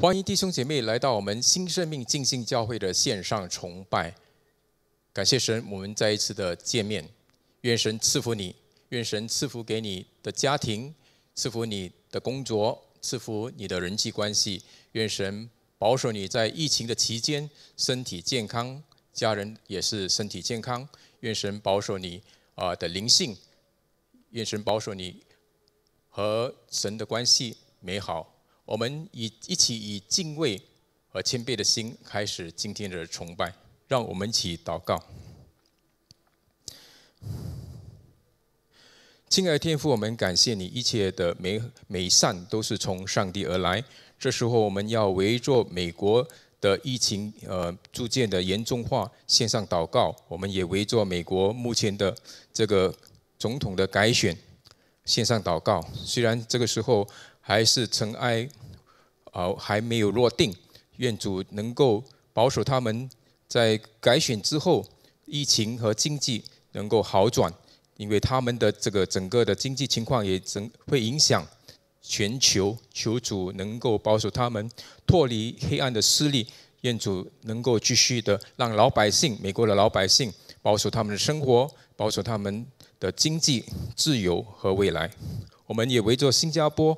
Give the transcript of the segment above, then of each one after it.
欢迎弟兄姐妹来到我们新生命进信教会的线上崇拜。感谢神，我们再一次的见面。愿神赐福你，愿神赐福给你的家庭，赐福你的工作，赐福你的人际关系。愿神保守你在疫情的期间身体健康，家人也是身体健康。愿神保守你啊的灵性，愿神保守你和神的关系美好。我们以一起以敬畏和谦卑的心开始今天的崇拜，让我们一起祷告。亲爱的天父，我们感谢你，一切的美美善都是从上帝而来。这时候，我们要围坐美国的疫情呃逐渐的严重化，线上祷告；我们也围坐美国目前的这个总统的改选，线上祷告。虽然这个时候。还是尘埃，啊，还没有落定。愿主能够保守他们，在改选之后，疫情和经济能够好转，因为他们的这个整个的经济情况也整会影响全球。求主能够保守他们脱离黑暗的势力，愿主能够继续的让老百姓，美国的老百姓保守他们的生活，保守他们的经济自由和未来。我们也围着新加坡。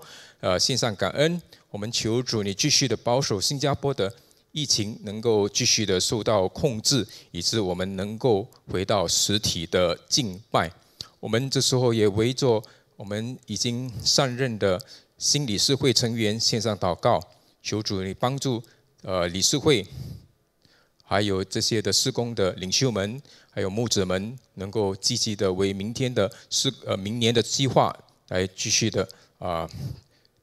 呃，线上感恩，我们求主，你继续的保守新加坡的疫情能够继续的受到控制，以致我们能够回到实体的敬拜。我们这时候也围着我们已经上任的新理事会成员线上祷告，求主你帮助呃理事会，还有这些的施工的领袖们，还有牧者们，能够积极的为明天的施呃明年的计划来继续的啊。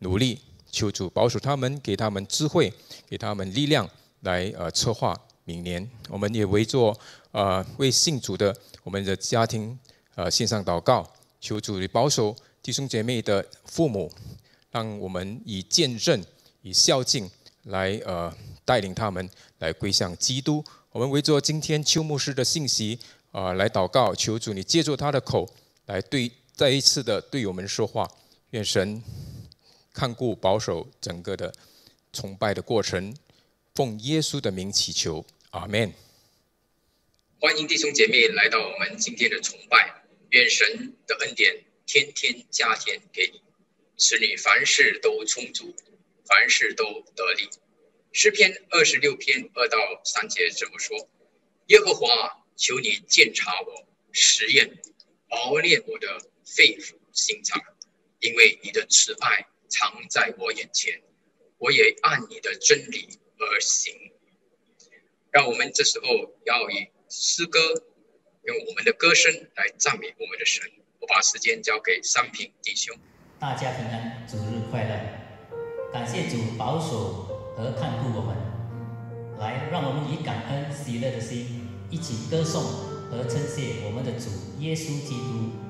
努力求主保守他们，给他们智慧，给他们力量来呃策划明年。我们也围坐呃为信主的我们的家庭呃献上祷告，求主你保守弟兄姐妹的父母，让我们以见证以孝敬来呃带领他们来归向基督。我们围坐今天邱牧师的信息呃来祷告，求主你借助他的口来对再一次的对我们说话，愿神。看顾保守整个的崇拜的过程，奉耶稣的名祈求，阿门。欢迎弟兄姐妹来到我们今天的崇拜，愿神的恩典天天加添给你，使你凡事都充足，凡事都得力。诗篇二十六篇二到三节怎么说？耶和华，求你鉴察我，实验熬炼我的肺腑心肠，因为你的慈爱。藏在我眼前，我也按你的真理而行。让我们这时候要以诗歌，用我们的歌声来赞美我们的神。我把时间交给三品弟兄。大家平安，主日快乐！感谢主保守和看顾我们。来，让我们以感恩喜乐的心，一起歌颂和称谢我们的主耶稣基督。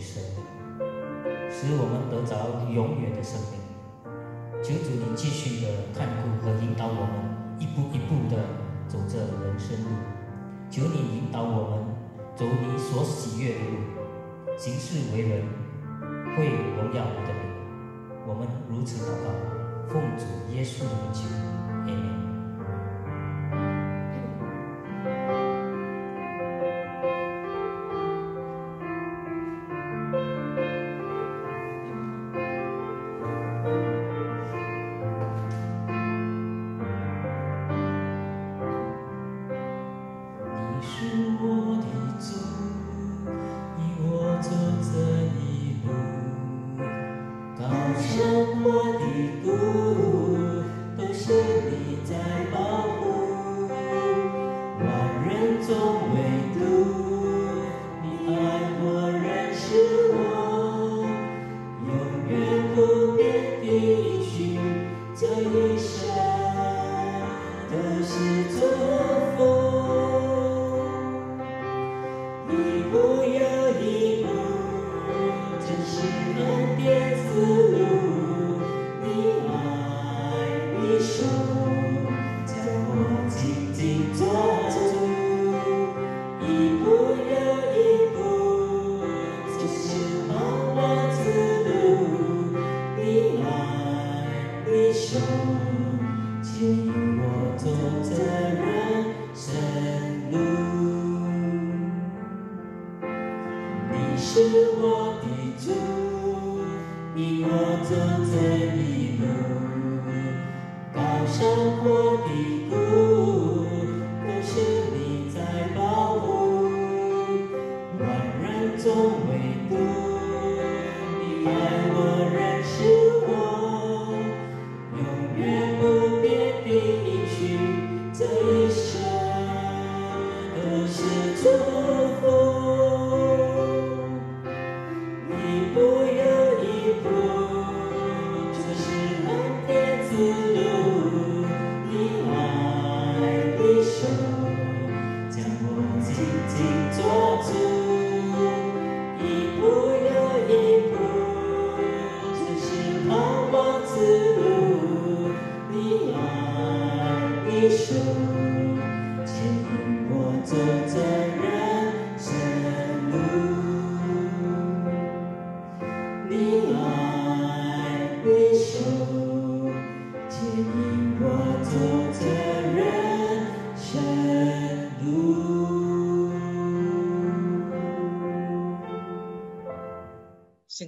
神，使我们得着永远的生命。求主你继续的看顾和引导我们，一步一步的走这人生路。求你引导我们走你所喜悦的路，行事为人会荣耀你的。我们如此祷告，奉主耶稣的名求，阿门。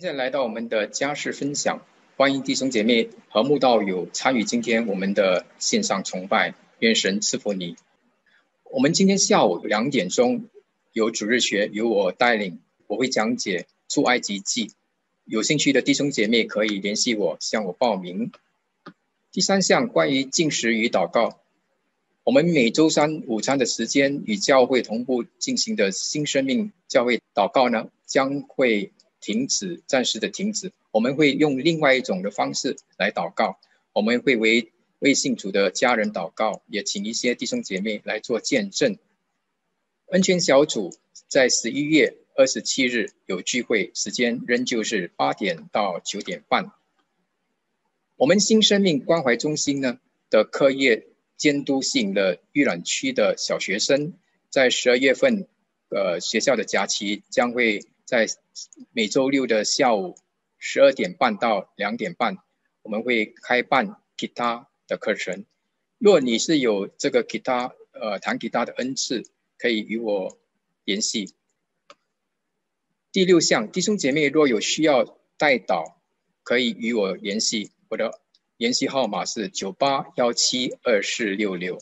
现在来到我们的家事分享，欢迎弟兄姐妹和慕道友参与今天我们的线上崇拜，愿神赐福你。我们今天下午两点钟有主日学，由我带领，我会讲解出埃及记。有兴趣的弟兄姐妹可以联系我向我报名。第三项关于进食与祷告，我们每周三午餐的时间与教会同步进行的新生命教会祷告呢，将会。停止，暂时的停止。我们会用另外一种的方式来祷告，我们会为为信主的家人祷告，也请一些弟兄姐妹来做见证。温泉小组在十一月二十七日有聚会，时间仍旧是八点到九点半。我们新生命关怀中心呢的课业监督吸引了览区的小学生，在十二月份，呃学校的假期将会。在每周六的下午十二点半到两点半，我们会开办吉他的课程。若你是有这个吉他，呃，弹吉他的恩赐，可以与我联系。第六项，弟兄姐妹，若有需要代祷，可以与我联系。我的联系号码是九八幺七二四六六。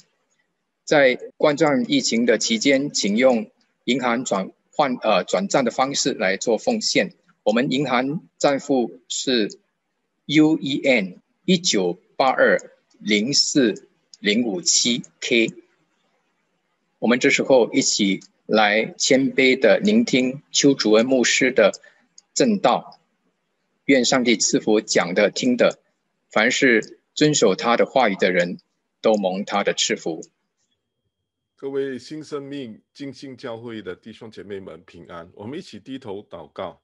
在冠状疫情的期间，请用银行转。换呃转账的方式来做奉献。我们银行账户是 UEN 一九八二零四零五七 K。我们这时候一起来谦卑的聆听邱主恩牧师的正道。愿上帝赐福讲的听的，凡是遵守他的话语的人都蒙他的赐福。各位新生命、进信教会的弟兄姐妹们，平安！我们一起低头祷告，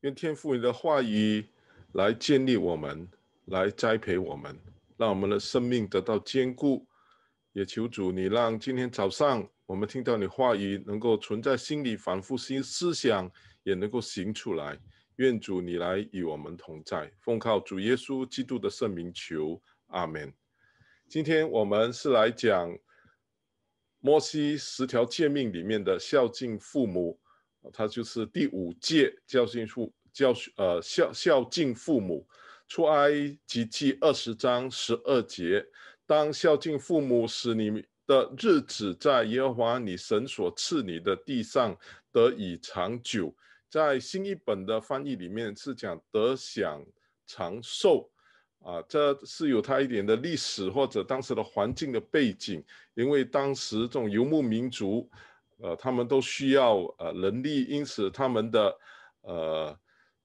愿天父你的话语来建立我们，来栽培我们，让我们的生命得到坚固。也求主你让今天早上我们听到你话语，能够存在心里，反复新思想，也能够行出来。愿主你来与我们同在，奉靠主耶稣基督的圣名求，阿门。今天我们是来讲。摩西十条诫命里面的孝敬父母，它就是第五戒，孝敬父，孝，呃，孝孝敬父母。出埃及记二十章十二节，当孝敬父母，使你的日子在耶和华你神所赐你的地上得以长久。在新一本的翻译里面是讲得享长寿。啊，这是有它一点的历史或者当时的环境的背景，因为当时这种游牧民族，呃，他们都需要呃人力，因此他们的呃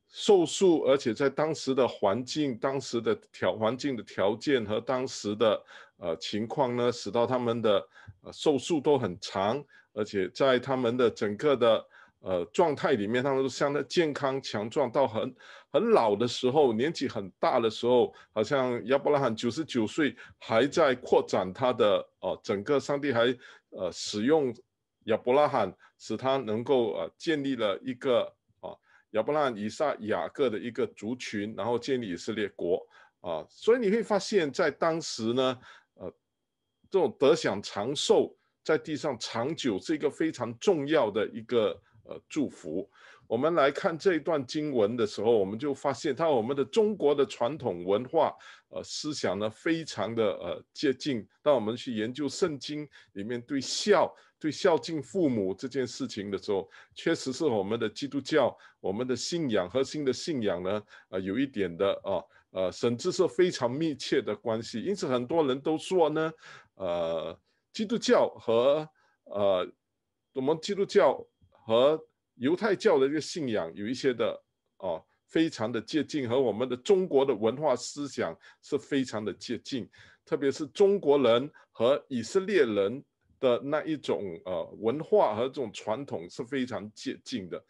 受数，而且在当时的环境、当时的条环境的条件和当时的呃情况呢，使到他们的呃寿数都很长，而且在他们的整个的。呃，状态里面，他们都相当健康、强壮，到很很老的时候，年纪很大的时候，好像亚伯拉罕九十九岁还在扩展他的哦，整个上帝还呃使用亚伯拉罕，使他能够呃建立了一个啊亚伯拉罕以撒雅各的一个族群，然后建立以色列国啊，所以你会发现在当时呢，呃，这种得享长寿，在地上长久是一个非常重要的一个。呃，祝福。我们来看这一段经文的时候，我们就发现到我们的中国的传统文化，呃，思想呢，非常的呃接近。当我们去研究圣经里面对孝、对孝敬父母这件事情的时候，确实是我们的基督教，我们的信仰核心的信仰呢，呃，有一点的啊，呃，甚至是非常密切的关系。因此，很多人都说呢，呃，基督教和呃，我们基督教。和犹太教的一个信仰有一些的哦，非常的接近，和我们的中国的文化思想是非常的接近，特别是中国人和以色列人的那一种呃文化和这种传统是非常接近的。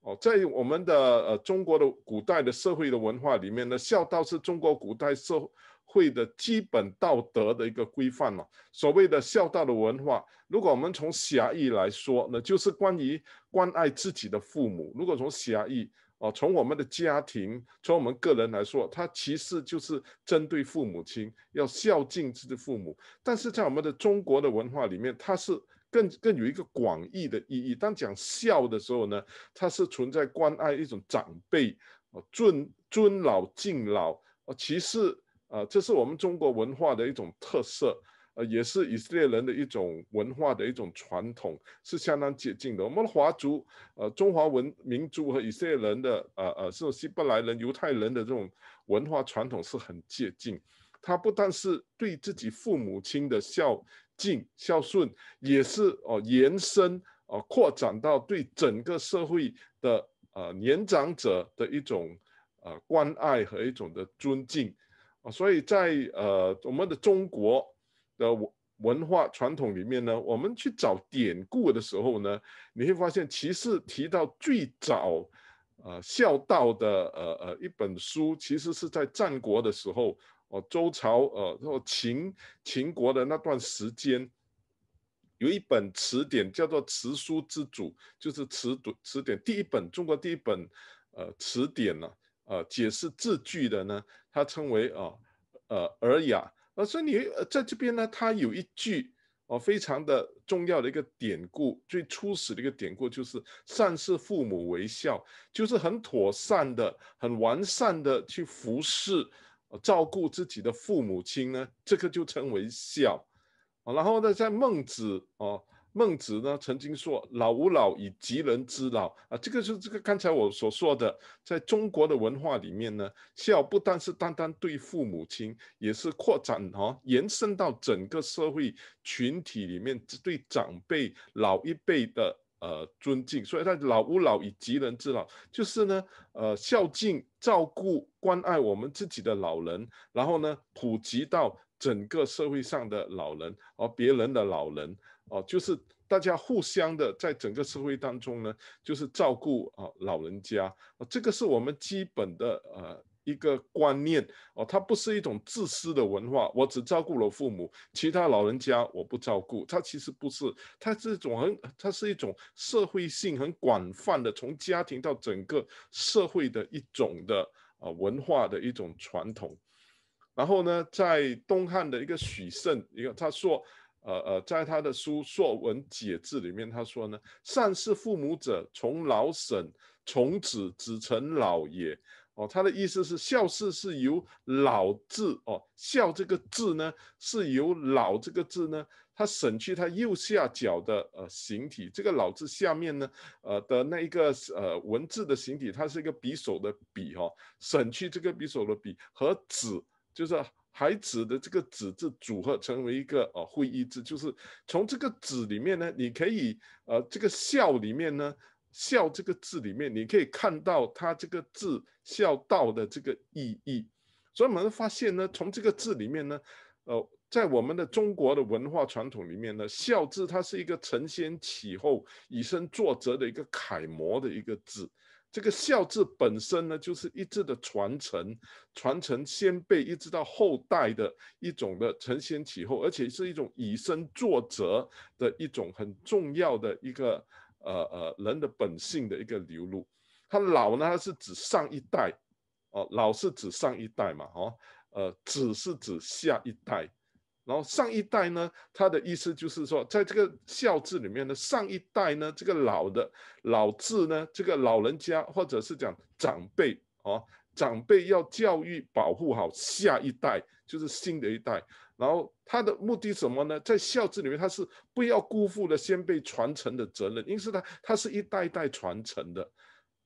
哦，在我们的呃中国的古代的社会的文化里面呢，孝道是中国古代社会。会的基本道德的一个规范嘛，所谓的孝道的文化。如果我们从狭义来说，那就是关于关爱自己的父母。如果从狭义啊，从我们的家庭，从我们个人来说，它其实就是针对父母亲要孝敬自己的父母。但是在我们的中国的文化里面，它是更更有一个广义的意义。当讲孝的时候呢，它是存在关爱一种长辈尊尊老敬老啊，其实。啊，这是我们中国文化的一种特色，呃，也是以色列人的一种文化的一种传统，是相当接近的。我们华族，呃，中华文民族和以色列人的，呃呃，这种希伯来人、犹太人的这种文化传统是很接近。他不但是对自己父母亲的孝敬、孝顺，也是哦延伸、哦扩展到对整个社会的呃年长者的一种呃关爱和一种的尊敬。啊，所以在呃我们的中国的文文化传统里面呢，我们去找典故的时候呢，你会发现其实提到最早呃孝道的呃呃一本书，其实是在战国的时候哦周朝呃然后秦秦国的那段时间，有一本词典叫做词书之祖，就是词词典第一本，中国第一本呃词典了。呃，解释字句的呢，他称为呃呃，尔雅。所以你在这边呢，他有一句哦，非常的重要的一个典故，最初始的一个典故就是善事父母为孝，就是很妥善的、很完善的去服侍、照顾自己的父母亲呢，这个就称为孝。然后呢，在孟子哦。孟子呢曾经说：“老吾老以及人之老。”啊，这个是这个刚才我所说的，在中国的文化里面呢，孝不但是单单对父母亲，也是扩展哦，延伸到整个社会群体里面对长辈、老一辈的呃尊敬。所以，他“老吾老以及人之老”，就是呢，呃，孝敬、照顾、关爱我们自己的老人，然后呢，普及到整个社会上的老人，而别人的老人。哦，就是大家互相的，在整个社会当中呢，就是照顾啊老人家，这个是我们基本的呃一个观念哦，它不是一种自私的文化，我只照顾了父母，其他老人家我不照顾，它其实不是，它是一种很，它是一种社会性很广泛的，从家庭到整个社会的一种的呃文化的一种传统。然后呢，在东汉的一个许慎，一个他说。呃呃，在他的书《硕文解字》里面，他说呢：“善事父母者，从老省，从子，子成老也。”哦，他的意思是孝事是由老字哦，孝这个字呢是由老这个字呢，他省去它右下角的呃形体，这个老字下面呢呃的那一个呃文字的形体，它是一个匕首的匕哈，省去这个匕首的匕和子，就是。孩子的这个“子”字组合成为一个呃会意字，就是从这个“子”里面呢，你可以呃这个“孝”里面呢，“孝”这个字里面，你可以看到它这个字孝道的这个意义。所以我们发现呢，从这个字里面呢，呃。在我们的中国的文化传统里面呢，孝字它是一个承先启后、以身作则的一个楷模的一个字。这个孝字本身呢，就是一直的传承，传承先辈一直到后代的一种的承先启后，而且是一种以身作则的一种很重要的一个呃呃人的本性的一个流露。他老呢，他是指上一代，哦，老是指上一代嘛，哦，呃，子是指下一代。然后上一代呢，他的意思就是说，在这个孝字里面呢，上一代呢，这个老的、老字呢，这个老人家或者是讲长辈哦，长辈要教育、保护好下一代，就是新的一代。然后他的目的什么呢？在孝字里面，他是不要辜负了先辈传承的责任，因此他他是一代一代传承的。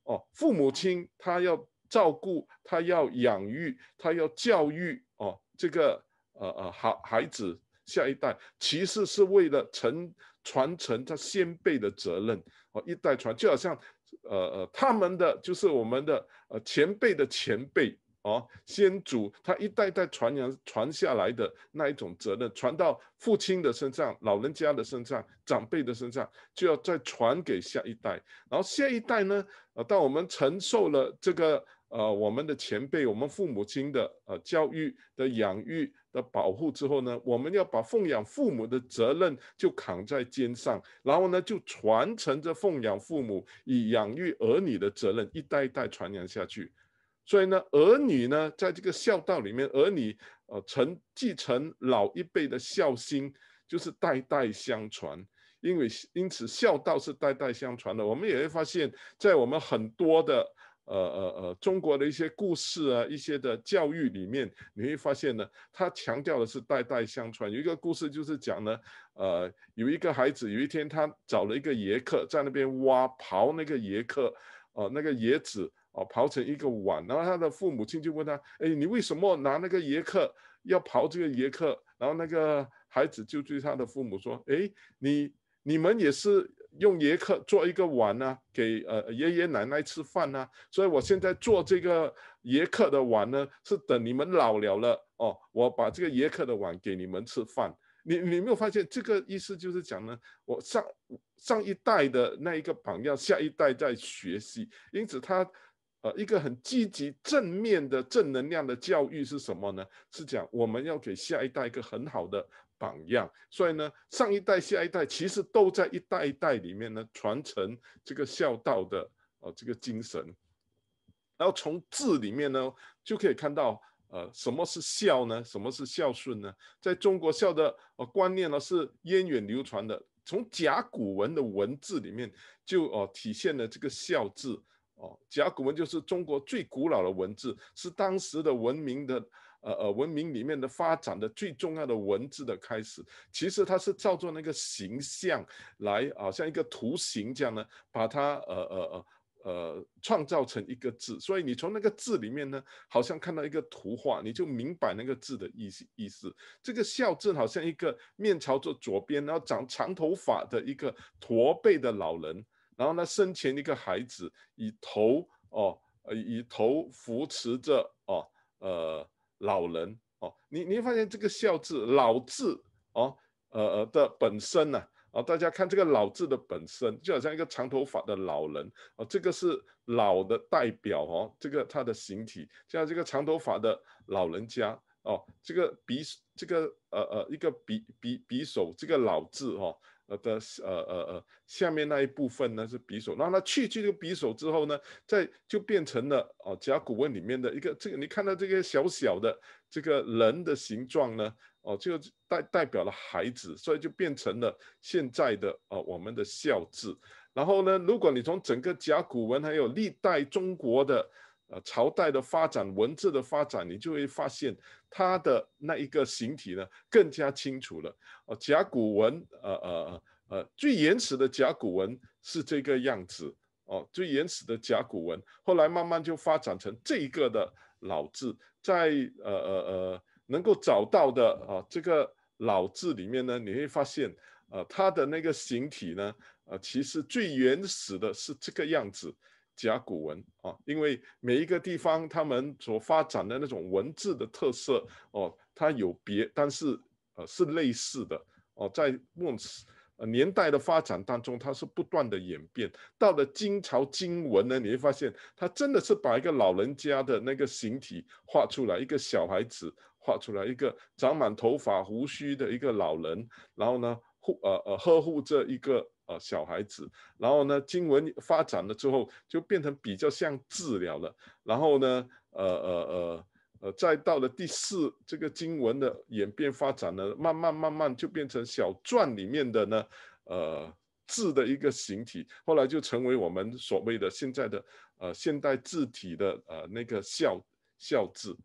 哦，父母亲他要照顾，他要养育，他要教育哦，这个。呃呃，好孩子，下一代其实是为了承传承他先辈的责任哦，一代传就好像呃呃，他们的就是我们的呃前辈的前辈哦，先祖他一代代传扬传下来的那一种责任，传到父亲的身上、老人家的身上、长辈的身上，就要再传给下一代。然后下一代呢，呃，当我们承受了这个呃我们的前辈、我们父母亲的呃教育的养育。的保护之后呢，我们要把奉养父母的责任就扛在肩上，然后呢，就传承着奉养父母以养育儿女的责任，一代一代传扬下去。所以呢，儿女呢，在这个孝道里面，儿女呃承继承老一辈的孝心，就是代代相传。因为因此孝道是代代相传的。我们也会发现，在我们很多的。呃呃呃，中国的一些故事啊，一些的教育里面，你会发现呢，他强调的是代代相传。有一个故事就是讲呢，呃，有一个孩子，有一天他找了一个爷客在那边挖刨那个爷客，呃，那个椰子哦，刨成一个碗。然后他的父母亲就问他，哎，你为什么拿那个爷客要刨这个爷客？然后那个孩子就对他的父母说，哎，你你们也是。用椰壳做一个碗呢，给呃爷爷奶奶吃饭呢。所以我现在做这个椰壳的碗呢，是等你们老了了哦，我把这个椰壳的碗给你们吃饭。你你没有发现这个意思就是讲呢，我上上一代的那一个榜样，下一代在学习。因此他呃一个很积极正面的正能量的教育是什么呢？是讲我们要给下一代一个很好的。榜样，所以呢，上一代、下一代其实都在一代一代里面呢传承这个孝道的哦这个精神。然后从字里面呢，就可以看到呃什么是孝呢？什么是孝顺呢？在中国孝的观念呢是源远流长的，从甲骨文的文字里面就哦体现了这个孝字哦。甲骨文就是中国最古老的文字，是当时的文明的。呃呃，文明里面的发展的最重要的文字的开始，其实它是照做那个形象来啊，像一个图形这样呢，把它呃呃呃呃，创造成一个字。所以你从那个字里面呢，好像看到一个图画，你就明白那个字的意思意思。这个孝字好像一个面朝着左边，然后长长头发的一个驼背的老人，然后呢生前一个孩子以头哦，以头扶持着哦，呃。老人哦，你你会发现这个孝字老字哦，呃呃的本身呢，哦大家看这个老字的本身，就好像一个长头发的老人哦，这个是老的代表哦，这个他的形体，像这个长头发的老人家哦，这个匕这个呃呃一个匕匕匕首这个老字哦。呃的呃呃呃，下面那一部分呢是匕首，然后它去去这个匕首之后呢，在就变成了哦，甲骨文里面的一个这个，你看到这个小小的这个人的形状呢，哦，就代代表了孩子，所以就变成了现在的哦我们的孝字。然后呢，如果你从整个甲骨文还有历代中国的。呃，朝代的发展，文字的发展，你就会发现它的那一个形体呢更加清楚了。哦，甲骨文，呃呃呃呃，最原始的甲骨文是这个样子。哦，最原始的甲骨文，后来慢慢就发展成这一个的老字。在呃呃呃能够找到的啊这个老字里面呢，你会发现，呃，它的那个形体呢，呃，其实最原始的是这个样子。甲骨文啊，因为每一个地方他们所发展的那种文字的特色哦，它有别，但是呃是类似的哦，在呃年代的发展当中，它是不断的演变。到了金朝金文呢，你会发现它真的是把一个老人家的那个形体画出来，一个小孩子画出来，一个长满头发胡须的一个老人，然后呢护呃呃呵护着一个。啊，小孩子，然后呢，经文发展了之后，就变成比较像字了。然后呢，呃呃呃呃，再到了第四这个经文的演变发展呢，慢慢慢慢就变成小篆里面的呢，呃，字的一个形体。后来就成为我们所谓的现在的呃现代字体的呃那个孝孝字。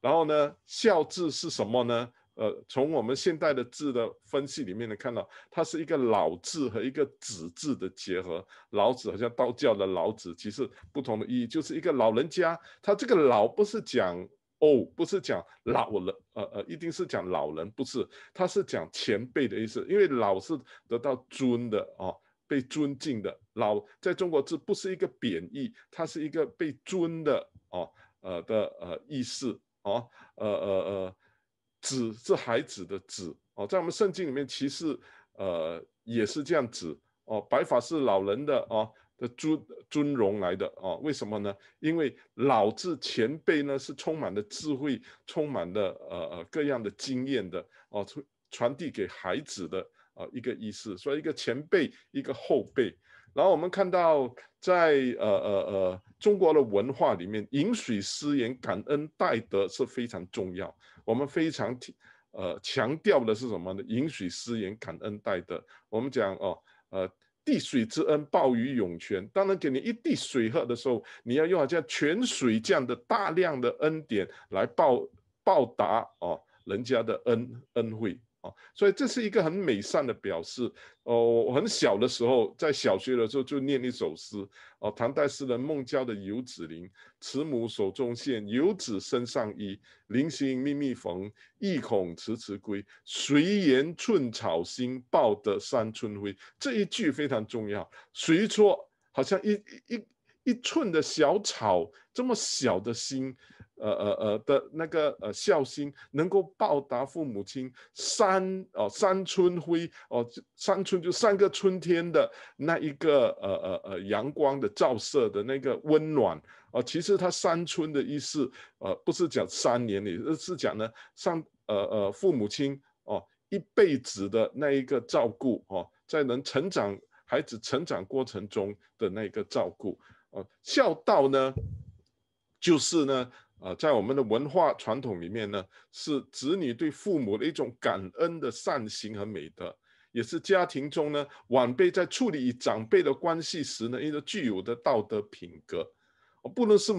然后呢，孝字是什么呢？呃，从我们现代的字的分析里面，能看到它是一个老字和一个子字的结合。老子好像道教的老子，其实不同的意义，就是一个老人家。他这个老不是讲哦，不是讲老人，呃呃，一定是讲老人，不是，他是讲前辈的意思。因为老是得到尊的哦，被尊敬的老，在中国字不是一个贬义，它是一个被尊的哦，呃的呃意思，哦，呃呃呃。子是孩子的子哦，在我们圣经里面，其实，呃，也是这样子哦。白发是老人的哦的尊尊荣来的哦，为什么呢？因为老字前辈呢是充满了智慧，充满了呃呃各样的经验的哦，传传递给孩子的呃、一个意思，所以一个前辈，一个后辈。然后我们看到，在呃呃呃中国的文化里面，饮水思源、感恩戴德是非常重要。我们非常呃强调的是什么呢？饮水思源、感恩戴德。我们讲哦，呃，滴水之恩，报于涌泉。当然，给你一滴水喝的时候，你要用像泉水这样的大量的恩典来报报答哦人家的恩恩惠。啊，所以这是一个很美善的表示。哦，我很小的时候，在小学的时候就念一首诗。哦，唐代诗人孟郊的《游子吟》：“慈母手中线，游子身上衣。临行密密缝，意恐迟迟归。谁言寸草心，报得三春晖。”这一句非常重要。谁说？好像一一一寸的小草，这么小的心。呃呃呃的那个呃孝心能够报答父母亲三哦三春晖哦三春就三个春天的那一个呃呃呃阳光的照射的那个温暖哦其实它三春的意思呃不是讲三年里而是讲呢上呃呃父母亲哦一辈子的那一个照顾哦在能成长孩子成长过程中的那一个照顾哦孝道呢就是呢。啊，在我们的文化传统里面呢，是子女对父母的一种感恩的善行和美德，也是家庭中呢晚辈在处理与长辈的关系时呢一个具有的道德品格。哦，不论是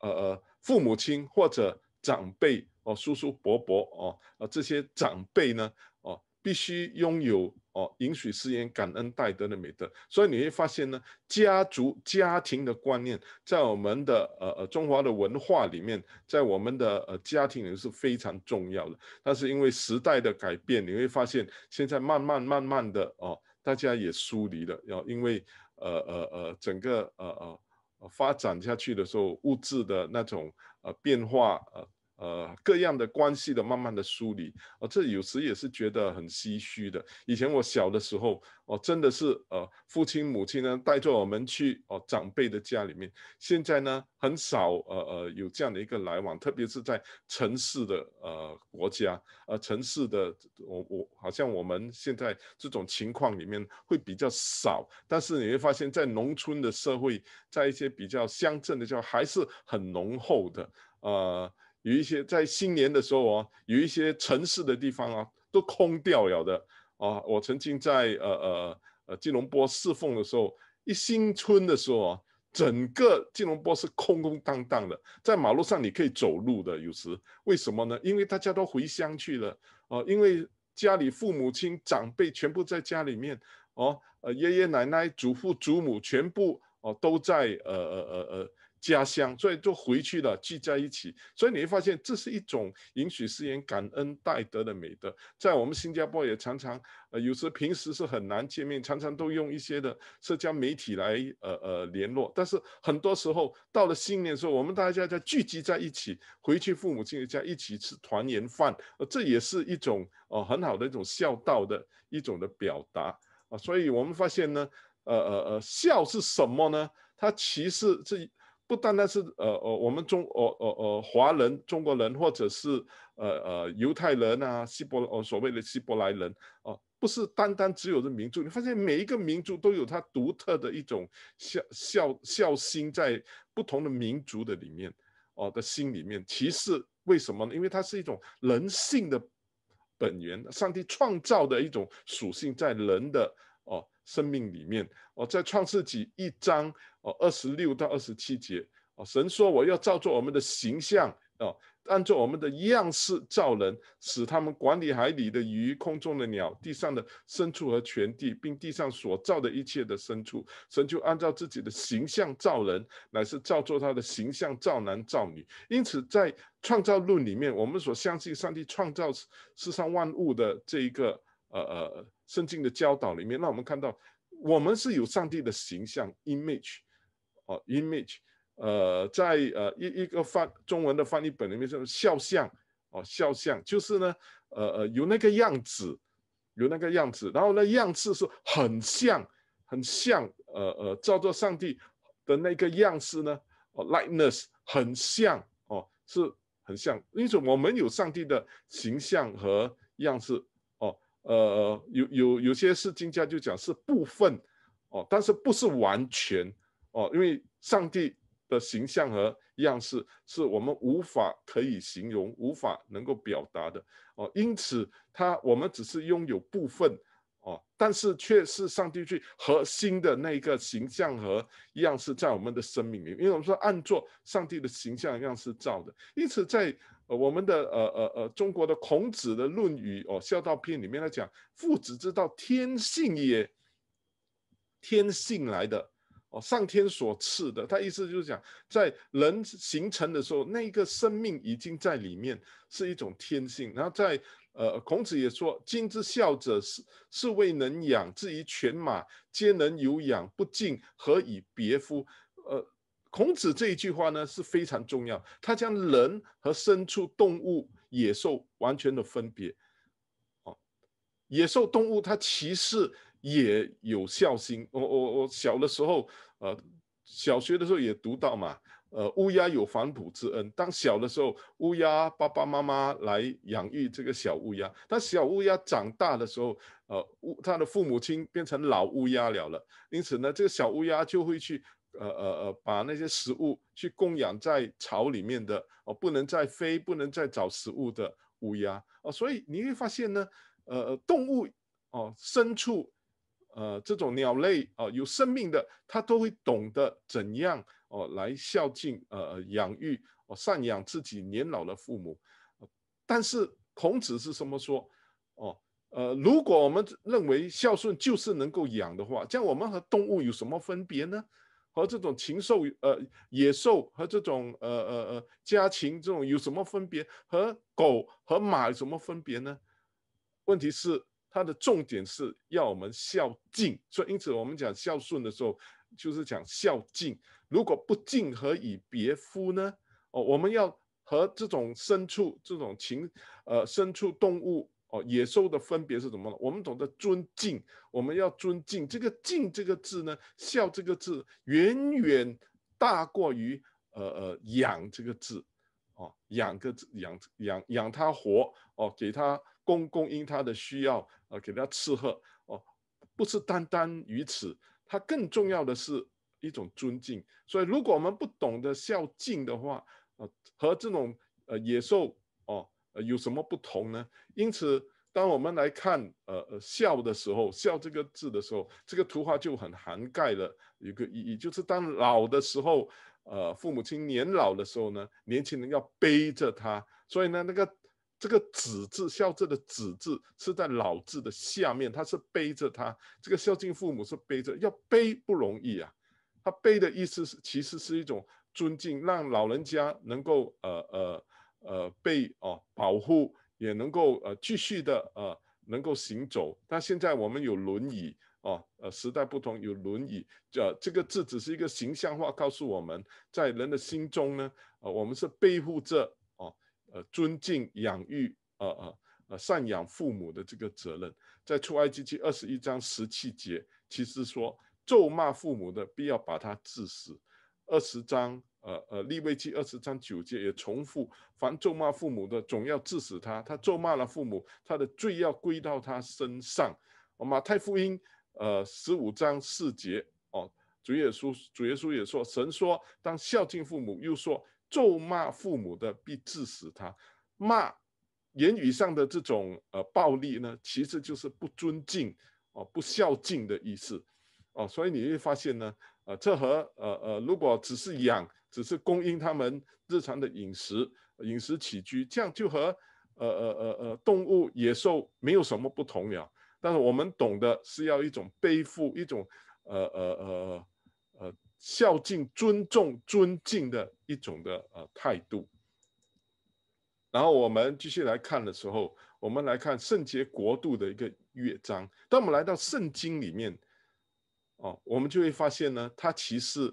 呃父母亲或者长辈哦，叔叔伯伯哦，啊这些长辈呢哦，必须拥有。哦，允许誓言，感恩戴德的美德，所以你会发现呢，家族、家庭的观念在我们的呃呃中华的文化里面，在我们的呃家庭里是非常重要的。但是因为时代的改变，你会发现现在慢慢慢慢的哦，大家也疏离了，要因为呃呃呃整个呃呃发展下去的时候，物质的那种呃变化呃。呃，各样的关系的慢慢的梳理，啊，这有时也是觉得很唏嘘的。以前我小的时候，哦，真的是呃，父亲母亲呢带着我们去哦长辈的家里面。现在呢，很少呃呃有这样的一个来往，特别是在城市的呃国家，呃，城市的我我好像我们现在这种情况里面会比较少。但是你会发现在农村的社会，在一些比较乡镇的叫还是很浓厚的，呃。有一些在新年的时候哦，有一些城市的地方啊，都空掉了的啊。我曾经在呃呃呃金龙波侍奉的时候，一新春的时候啊，整个金龙波是空空荡荡的，在马路上你可以走路的。有时为什么呢？因为大家都回乡去了哦，因为家里父母亲长辈全部在家里面哦，呃爷爷奶奶、祖父祖母全部哦都在呃呃呃呃。家乡，所以就回去了，聚在一起。所以你会发现，这是一种允许世人感恩戴德的美德。在我们新加坡也常常，呃，有时平时是很难见面，常常都用一些的社交媒体来，呃呃联络。但是很多时候到了新年时候，我们大家在聚集在一起，回去父母亲的家一起吃团圆饭，呃，这也是一种呃很好的一种孝道的一种的表达啊。所以我们发现呢，呃呃呃，孝是什么呢？它其实是。不单单是呃呃我们中呃呃呃华人中国人或者是呃呃犹太人啊希伯呃所谓的希伯来人哦不是单单只有这民族，你发现每一个民族都有它独特的一种孝孝孝心在不同的民族的里面哦的心里面，其实为什么呢？因为它是一种人性的本源，上帝创造的一种属性在人的哦生命里面哦，在创世纪一章。哦，二十六到二十七节，哦，神说我要照作我们的形象，哦，按照我们的样式造人，使他们管理海里的鱼、空中的鸟、地上的牲畜和全地，并地上所造的一切的牲畜。神就按照自己的形象造人，乃是照作他的形象造男造女。因此，在创造论里面，我们所相信上帝创造世上万物的这一个呃呃圣经的教导里面，让我们看到我们是有上帝的形象 image。哦，image，呃，在呃一一个翻中文的翻译本里面叫肖像，哦，肖像就是呢，呃呃有那个样子，有那个样子，然后呢样式是很像，很像，呃呃照做上帝的那个样式呢，likeness 很像，哦，是很像，因此我们有上帝的形象和样式，哦，呃有有有些是经家就讲是部分，哦，但是不是完全。哦，因为上帝的形象和样式，是我们无法可以形容、无法能够表达的。哦，因此他我们只是拥有部分，哦，但是却是上帝最核心的那个形象和样式在我们的生命里因为我们说按照上帝的形象样式造的，因此在呃我们的呃呃呃中国的孔子的《论语》哦《孝道篇》里面来讲，父子之道，天性也，天性来的。哦，上天所赐的，他意思就是讲，在人形成的时候，那个生命已经在里面，是一种天性。然后在呃，孔子也说：“今之孝者，是是未能养；至于犬马，皆能有养，不敬，何以别夫？”呃，孔子这一句话呢是非常重要，他将人和牲畜、动物、野兽完全的分别。哦，野兽动物它其实。也有孝心。我我我小的时候，呃，小学的时候也读到嘛，呃，乌鸦有反哺之恩。当小的时候，乌鸦爸爸妈妈来养育这个小乌鸦，当小乌鸦长大的时候，呃，乌它的父母亲变成老乌鸦了了。因此呢，这个小乌鸦就会去，呃呃呃，把那些食物去供养在巢里面的哦，不能再飞，不能再找食物的乌鸦哦。所以你会发现呢，呃，动物哦，牲畜。呃，这种鸟类啊，有生命的，他都会懂得怎样哦来孝敬呃，养育哦赡养自己年老的父母。但是孔子是什么说？哦，呃，如果我们认为孝顺就是能够养的话，这样我们和动物有什么分别呢？和这种禽兽呃野兽和这种呃呃呃家禽这种有什么分别？和狗和马有什么分别呢？问题是？它的重点是要我们孝敬，所以因此我们讲孝顺的时候，就是讲孝敬。如果不敬，何以别夫呢？哦，我们要和这种牲畜、这种禽呃牲畜动物哦野兽的分别是什么呢？我们懂得尊敬，我们要尊敬这个敬这个字呢，孝这个字远远大过于呃呃养这个字，哦养个养养养他活哦，给他供供应他的需要。啊，给他伺候哦，不是单单于此，它更重要的是一种尊敬。所以，如果我们不懂得孝敬的话，呃，和这种呃野兽哦，呃有什么不同呢？因此，当我们来看呃孝的时候，孝这个字的时候，这个图画就很涵盖了一个意义，就是当老的时候，呃，父母亲年老的时候呢，年轻人要背着他，所以呢，那个。这个“子”字，孝字的“子”字是在“老”字的下面，它是背着他。这个孝敬父母是背着，要背不容易啊。他背的意思是，其实是一种尊敬，让老人家能够呃呃呃被哦，保护也能够呃继续的呃能够行走。但现在我们有轮椅哦，呃时代不同，有轮椅。这这个字只是一个形象化，告诉我们在人的心中呢，呃我们是背负着。呃，尊敬、养育，呃呃呃，赡养父母的这个责任，在出埃及记二十一章十七节，其实说咒骂父母的，必要把他治死。二十章，呃呃，利未记二十章九节也重复，凡咒骂父母的，总要治死他。他咒骂了父母，他的罪要归到他身上。马太福音，呃，十五章四节，哦，主耶稣，主耶稣也说，神说当孝敬父母，又说。咒骂父母的，必致死他；骂言语上的这种呃暴力呢，其实就是不尊敬哦，不孝敬的意思哦。所以你会发现呢，呃，这和呃呃，如果只是养，只是供应他们日常的饮食、饮食起居，这样就和呃呃呃呃动物、野兽没有什么不同了。但是我们懂的是要一种背负，一种呃呃呃。孝敬、尊重、尊敬的一种的呃态度。然后我们继续来看的时候，我们来看圣洁国度的一个乐章。当我们来到圣经里面哦，我们就会发现呢，它其实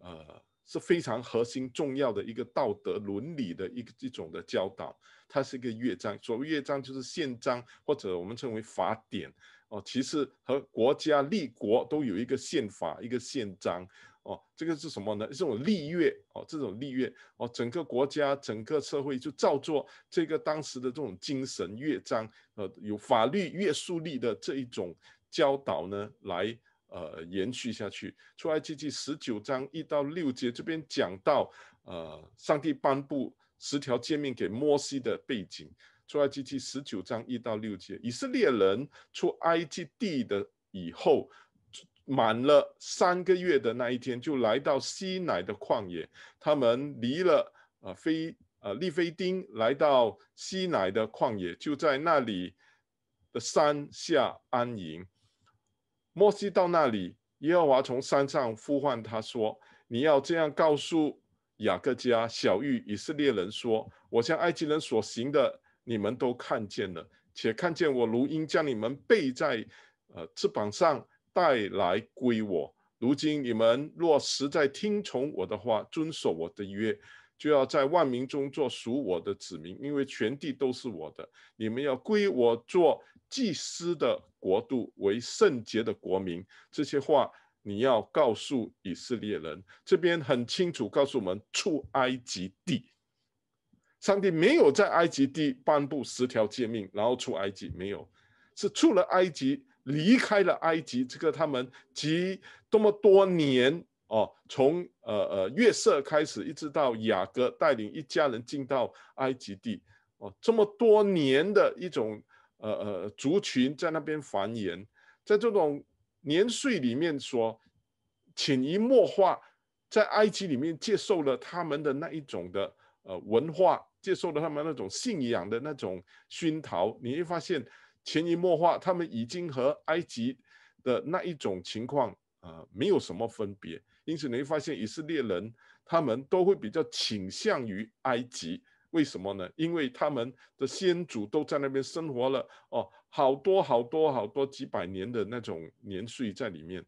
呃是非常核心、重要的一个道德伦理的一个一种的教导。它是一个乐章，所谓乐章就是宪章，或者我们称为法典哦。其实和国家立国都有一个宪法，一个宪章。哦，这个是什么呢？这种立乐哦，这种立乐哦，整个国家、整个社会就照做这个当时的这种精神乐章，呃，有法律约束力的这一种教导呢，来呃延续下去。出埃及记十九章一到六节，这边讲到呃，上帝颁布十条诫命给摩西的背景。出埃及记十九章一到六节，以色列人出埃及地的以后。满了三个月的那一天，就来到西奶的旷野。他们离了呃菲，呃利非丁来到西奶的旷野，就在那里的山下安营。摩西到那里，耶和华从山上呼唤他说：“你要这样告诉雅各家、小玉以色列人说：我像埃及人所行的，你们都看见了，且看见我如鹰将你们背在，呃，翅膀上。”带来归我。如今你们若实在听从我的话，遵守我的约，就要在万民中做属我的子民，因为全地都是我的。你们要归我做祭司的国度，为圣洁的国民。这些话你要告诉以色列人。这边很清楚告诉我们：出埃及地，上帝没有在埃及地颁布十条诫命，然后出埃及没有，是出了埃及。离开了埃及，这个他们几这么多年哦，从呃呃，月色开始，一直到雅各带领一家人进到埃及地哦，这么多年的一种呃呃族群在那边繁衍，在这种年岁里面，说潜移默化，在埃及里面接受了他们的那一种的呃文化，接受了他们那种信仰的那种熏陶，你会发现。潜移默化，他们已经和埃及的那一种情况啊没有什么分别，因此你会发现以色列人他们都会比较倾向于埃及，为什么呢？因为他们的先祖都在那边生活了哦，好多好多好多几百年的那种年岁在里面，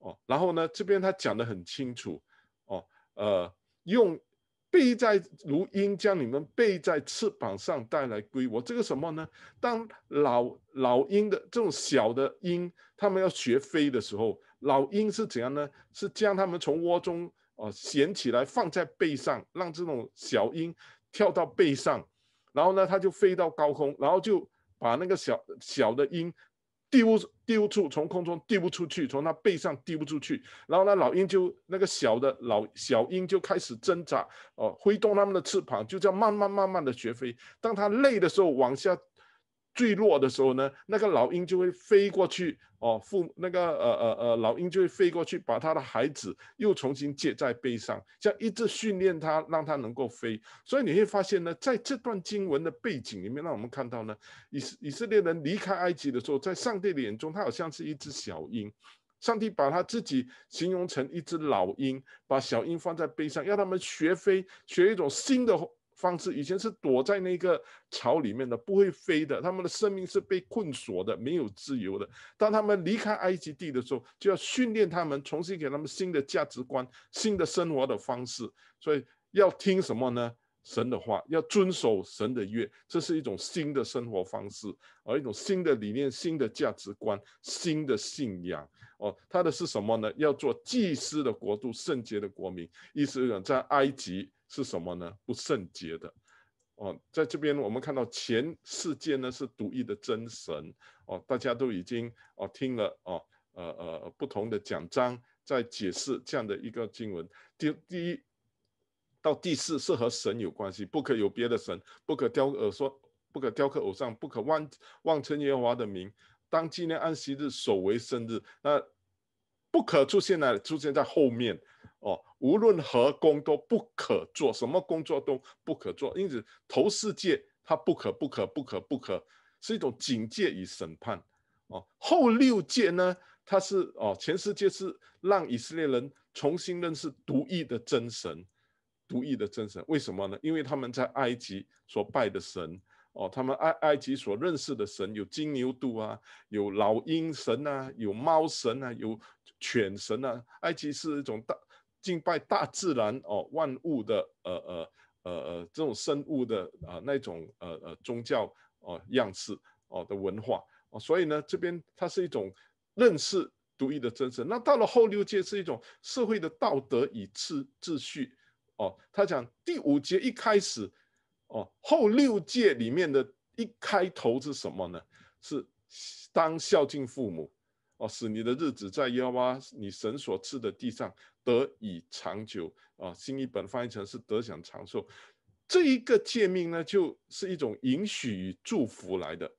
哦，然后呢这边他讲的很清楚，哦，呃用。背在如鹰将你们背在翅膀上带来归我这个什么呢？当老老鹰的这种小的鹰，他们要学飞的时候，老鹰是怎样呢？是将他们从窝中哦衔起来放在背上，让这种小鹰跳到背上，然后呢，它就飞到高空，然后就把那个小小的鹰。丢丢出，从空中丢不出去，从它背上丢不出去，然后呢，老鹰就那个小的老小鹰就开始挣扎，哦，挥动他们的翅膀，就这样慢慢慢慢的学飞。当它累的时候，往下。坠落的时候呢，那个老鹰就会飞过去哦，父那个呃呃呃，老鹰就会飞过去，把他的孩子又重新接在背上，这样一直训练他，让他能够飞。所以你会发现呢，在这段经文的背景里面，让我们看到呢，以以以色列人离开埃及的时候，在上帝的眼中，他好像是一只小鹰，上帝把他自己形容成一只老鹰，把小鹰放在背上，要他们学飞，学一种新的。方式以前是躲在那个巢里面的，不会飞的。他们的生命是被困锁的，没有自由的。当他们离开埃及地的时候，就要训练他们，重新给他们新的价值观、新的生活的方式。所以要听什么呢？神的话，要遵守神的约。这是一种新的生活方式，而一种新的理念、新的价值观、新的信仰。哦，他的是什么呢？要做祭司的国度、圣洁的国民。意思讲，在埃及。是什么呢？不圣洁的。哦，在这边我们看到前世界呢是独一的真神。哦，大家都已经哦听了哦，呃呃不同的讲章在解释这样的一个经文。第第一到第四是和神有关系，不可有别的神，不可雕呃说，不可雕刻偶像，不可妄妄称耶和华的名。当纪念安息日，守为生日。那不可出现在出现在后面，哦，无论何工都不可做，什么工作都不可做。因此，头四界它不可、不可、不可、不可，是一种警戒与审判。哦，后六界呢？它是哦，全世界是让以色列人重新认识独一的真神，独一的真神。为什么呢？因为他们在埃及所拜的神。哦，他们埃埃及所认识的神有金牛度啊，有老鹰神啊，有猫神啊，有犬神啊。埃及是一种大敬拜大自然哦，万物的呃呃呃呃这种生物的啊那种呃呃宗教哦样式哦的文化哦，所以呢，这边它是一种认识独一的真神。那到了后六界是一种社会的道德与秩秩序哦。他讲第五节一开始。哦，后六戒里面的一开头是什么呢？是当孝敬父母，哦，使你的日子在幺八你神所赐的地上得以长久啊。新一本翻译成是得享长寿，这一个诫命呢，就是一种允许与祝福来的，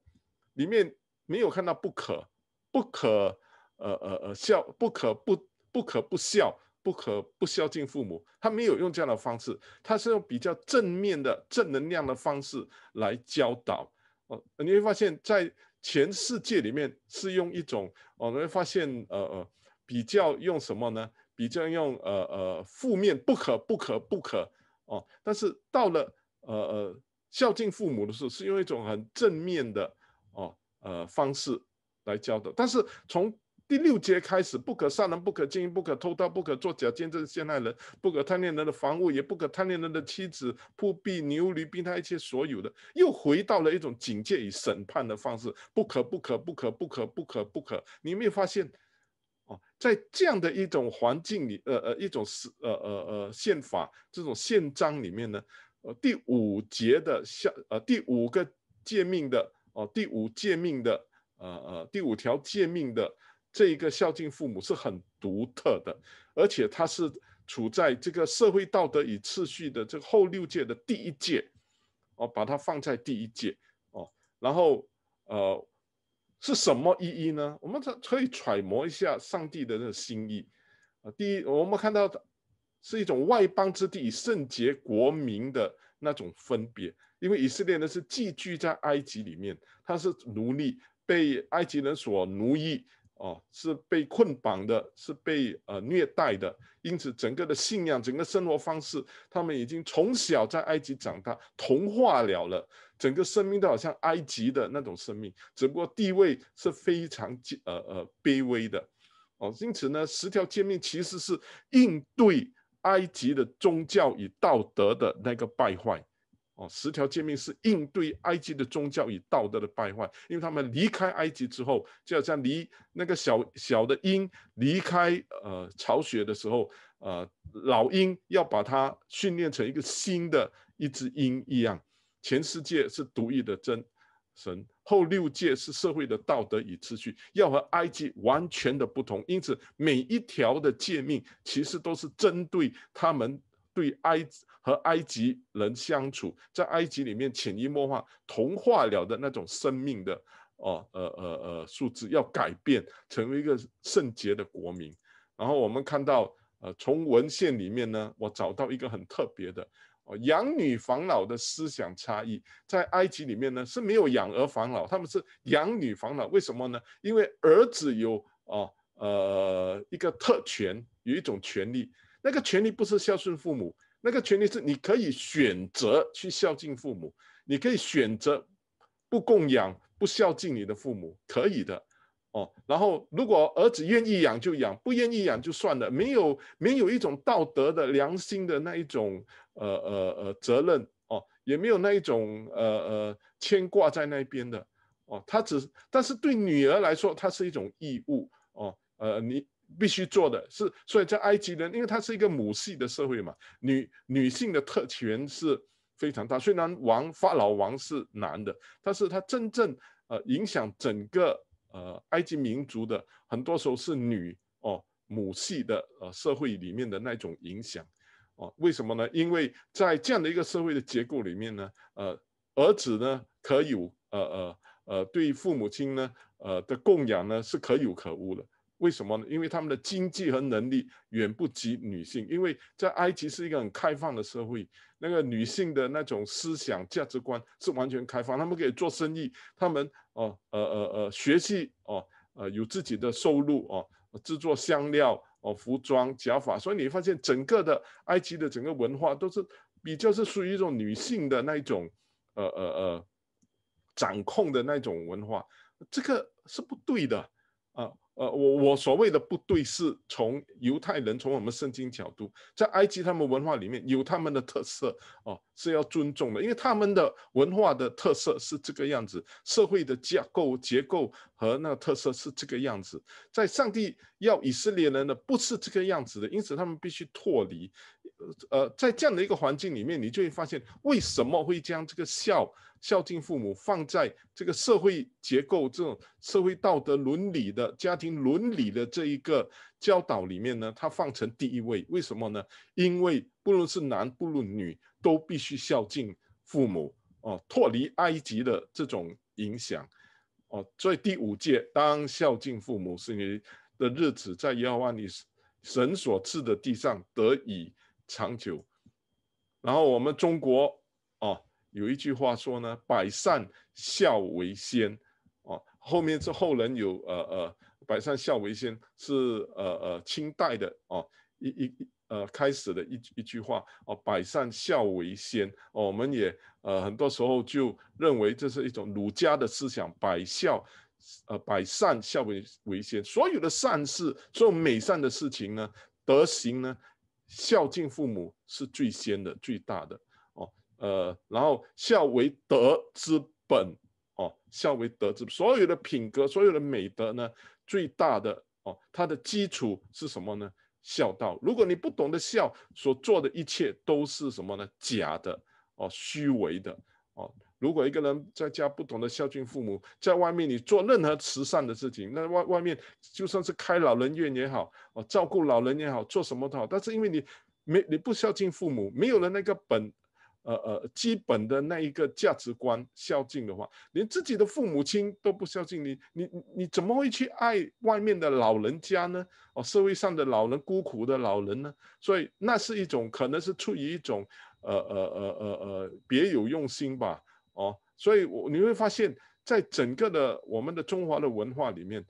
里面没有看到不可，不可，呃呃呃孝，不可不，不可不孝。不可不孝敬父母，他没有用这样的方式，他是用比较正面的正能量的方式来教导。哦，你会发现，在全世界里面是用一种，我们会发现，呃呃，比较用什么呢？比较用呃呃负面不可不可不可哦，但是到了呃呃孝敬父母的时候，是用一种很正面的哦呃方式来教导。但是从第六节开始，不可杀人，不可奸淫，不可偷盗，不可作假见证陷害人，不可贪恋人的房屋，也不可贪恋人的妻子、仆婢、牛驴，并他一切所有的。又回到了一种警戒与审判的方式，不可，不可，不可，不可，不可，不可。你没有发现哦？在这样的一种环境里，呃呃，一种是呃呃呃宪法这种宪章里面呢，呃，第五节的下呃第五个诫命的哦，第五诫命的呃呃第五条诫命的。这一个孝敬父母是很独特的，而且它是处在这个社会道德与秩序的这后六界的第一界，哦，把它放在第一界，哦，然后呃是什么意义呢？我们可可以揣摩一下上帝的那个心意啊。第一，我们看到的是一种外邦之地以圣洁国民的那种分别，因为以色列人是寄居在埃及里面，他是奴隶，被埃及人所奴役。哦，是被捆绑的，是被呃虐待的，因此整个的信仰、整个生活方式，他们已经从小在埃及长大，同化了了，整个生命都好像埃及的那种生命，只不过地位是非常呃呃卑微的。哦，因此呢，十条诫命其实是应对埃及的宗教与道德的那个败坏。哦，十条诫命是应对埃及的宗教与道德的败坏，因为他们离开埃及之后，就好像离那个小小的鹰离开呃巢穴的时候，呃，老鹰要把它训练成一个新的一只鹰一样。前四界是独一的真神，后六界是社会的道德与秩序，要和埃及完全的不同。因此，每一条的诫命其实都是针对他们。对埃和埃及人相处，在埃及里面潜移默化同化了的那种生命的哦呃呃呃素质，要改变成为一个圣洁的国民。然后我们看到呃，从文献里面呢，我找到一个很特别的哦，养女防老的思想差异，在埃及里面呢是没有养儿防老，他们是养女防老。为什么呢？因为儿子有哦呃一个特权，有一种权利。那个权利不是孝顺父母，那个权利是你可以选择去孝敬父母，你可以选择不供养、不孝敬你的父母，可以的，哦。然后如果儿子愿意养就养，不愿意养就算了，没有没有一种道德的良心的那一种呃呃呃责任哦，也没有那一种呃呃牵挂在那边的哦。他只但是对女儿来说，它是一种义务哦，呃你。必须做的是，所以在埃及人，因为它是一个母系的社会嘛，女女性的特权是非常大。虽然王法老王是男的，但是他真正呃影响整个呃埃及民族的，很多时候是女哦母系的呃社会里面的那种影响哦。为什么呢？因为在这样的一个社会的结构里面呢，呃，儿子呢可有呃呃呃对父母亲呢呃的供养呢是可有可无的。为什么呢？因为他们的经济和能力远不及女性。因为在埃及是一个很开放的社会，那个女性的那种思想价值观是完全开放。他们可以做生意，他们哦呃呃呃学习哦呃有自己的收入哦，制作香料哦服装假发。所以你会发现，整个的埃及的整个文化都是比较是属于一种女性的那一种呃呃呃掌控的那种文化。这个是不对的啊。呃，我我所谓的不对，是从犹太人从我们圣经角度，在埃及他们文化里面有他们的特色哦，是要尊重的，因为他们的文化的特色是这个样子，社会的架构结构和那个特色是这个样子，在上帝要以色列人的不是这个样子的，因此他们必须脱离。呃，在这样的一个环境里面，你就会发现，为什么会将这个孝孝敬父母放在这个社会结构、这种社会道德伦理的、家庭伦理的这一个教导里面呢？它放成第一位，为什么呢？因为不论是男不论女，都必须孝敬父母哦。脱离埃及的这种影响哦，所以第五届当孝敬父母，是你的日子在亚伯拉神所赐的地上得以。长久，然后我们中国哦，有一句话说呢，“百善孝为先”哦。后面这后人有呃呃，“百善孝为先”是呃呃清代的哦一一呃开始的一一句话哦，“百善孝为先”。我们也呃很多时候就认为这是一种儒家的思想，“百孝”呃“百善孝为为先”，所有的善事，所有美善的事情呢，德行呢。孝敬父母是最先的、最大的哦，呃，然后孝为德之本哦，孝为德之所有的品格、所有的美德呢，最大的哦，它的基础是什么呢？孝道。如果你不懂得孝，所做的一切都是什么呢？假的哦，虚伪的。如果一个人在家不懂得孝敬父母，在外面你做任何慈善的事情，那外外面就算是开老人院也好，哦，照顾老人也好，做什么都好，但是因为你没你不孝敬父母，没有了那个本，呃呃，基本的那一个价值观孝敬的话，连自己的父母亲都不孝敬，你你你怎么会去爱外面的老人家呢？哦，社会上的老人孤苦的老人呢？所以那是一种可能是出于一种。呃呃呃呃呃，别有用心吧？哦，所以我你会发现在整个的我们的中华的文化里面，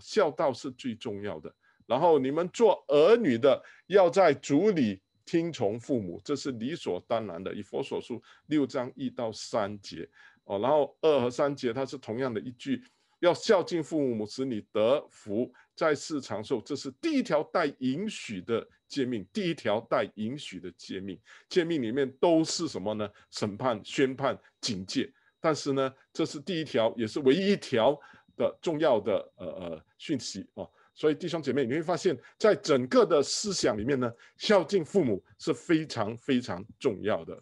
孝道是最重要的。然后你们做儿女的要在主里听从父母，这是理所当然的。以佛所述，六章一到三节哦，然后二和三节它是同样的一句，要孝敬父母，使你得福，在世长寿，这是第一条带允许的。诫命第一条带允许的诫命，诫命里面都是什么呢？审判、宣判、警戒。但是呢，这是第一条，也是唯一一条的重要的呃呃讯息哦。所以弟兄姐妹，你会发现在整个的思想里面呢，孝敬父母是非常非常重要的。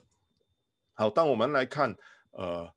好，当我们来看呃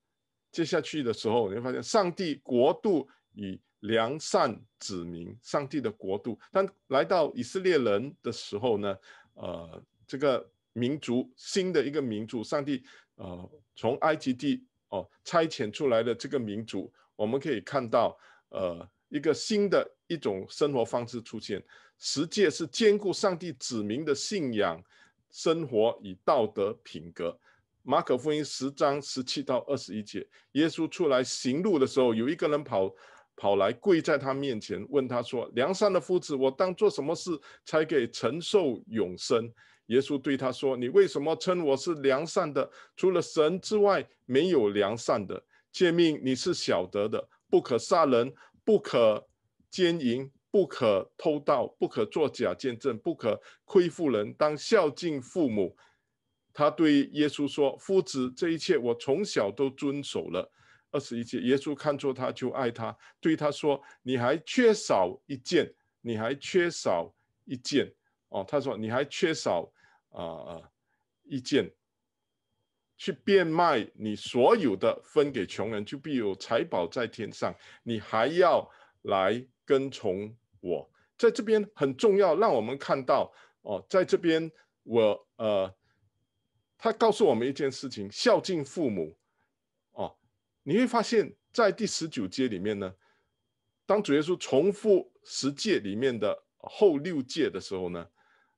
接下去的时候，你会发现上帝国度与。良善子民，上帝的国度。但来到以色列人的时候呢？呃，这个民族，新的一个民族，上帝呃，从埃及地哦差遣出来的这个民族，我们可以看到呃，一个新的一种生活方式出现。十诫是兼顾上帝子民的信仰、生活与道德品格。马可福音十章十七到二十一节，耶稣出来行路的时候，有一个人跑。跑来跪在他面前，问他说：“良善的夫子，我当做什么事才可以承受永生？”耶稣对他说：“你为什么称我是良善的？除了神之外，没有良善的。诫命你是晓得的：不可杀人，不可奸淫，不可偷盗，不可作假见证，不可亏负人。当孝敬父母。”他对耶稣说：“夫子，这一切我从小都遵守了。”二十一节，耶稣看作他就爱他，对他说：“你还缺少一件，你还缺少一件哦。”他说：“你还缺少啊一件，去变卖你所有的，分给穷人，就必有财宝在天上。你还要来跟从我。”在这边很重要，让我们看到哦，在这边我呃，他告诉我们一件事情：孝敬父母。你会发现在第十九节里面呢，当主耶稣重复十诫里面的后六诫的时候呢，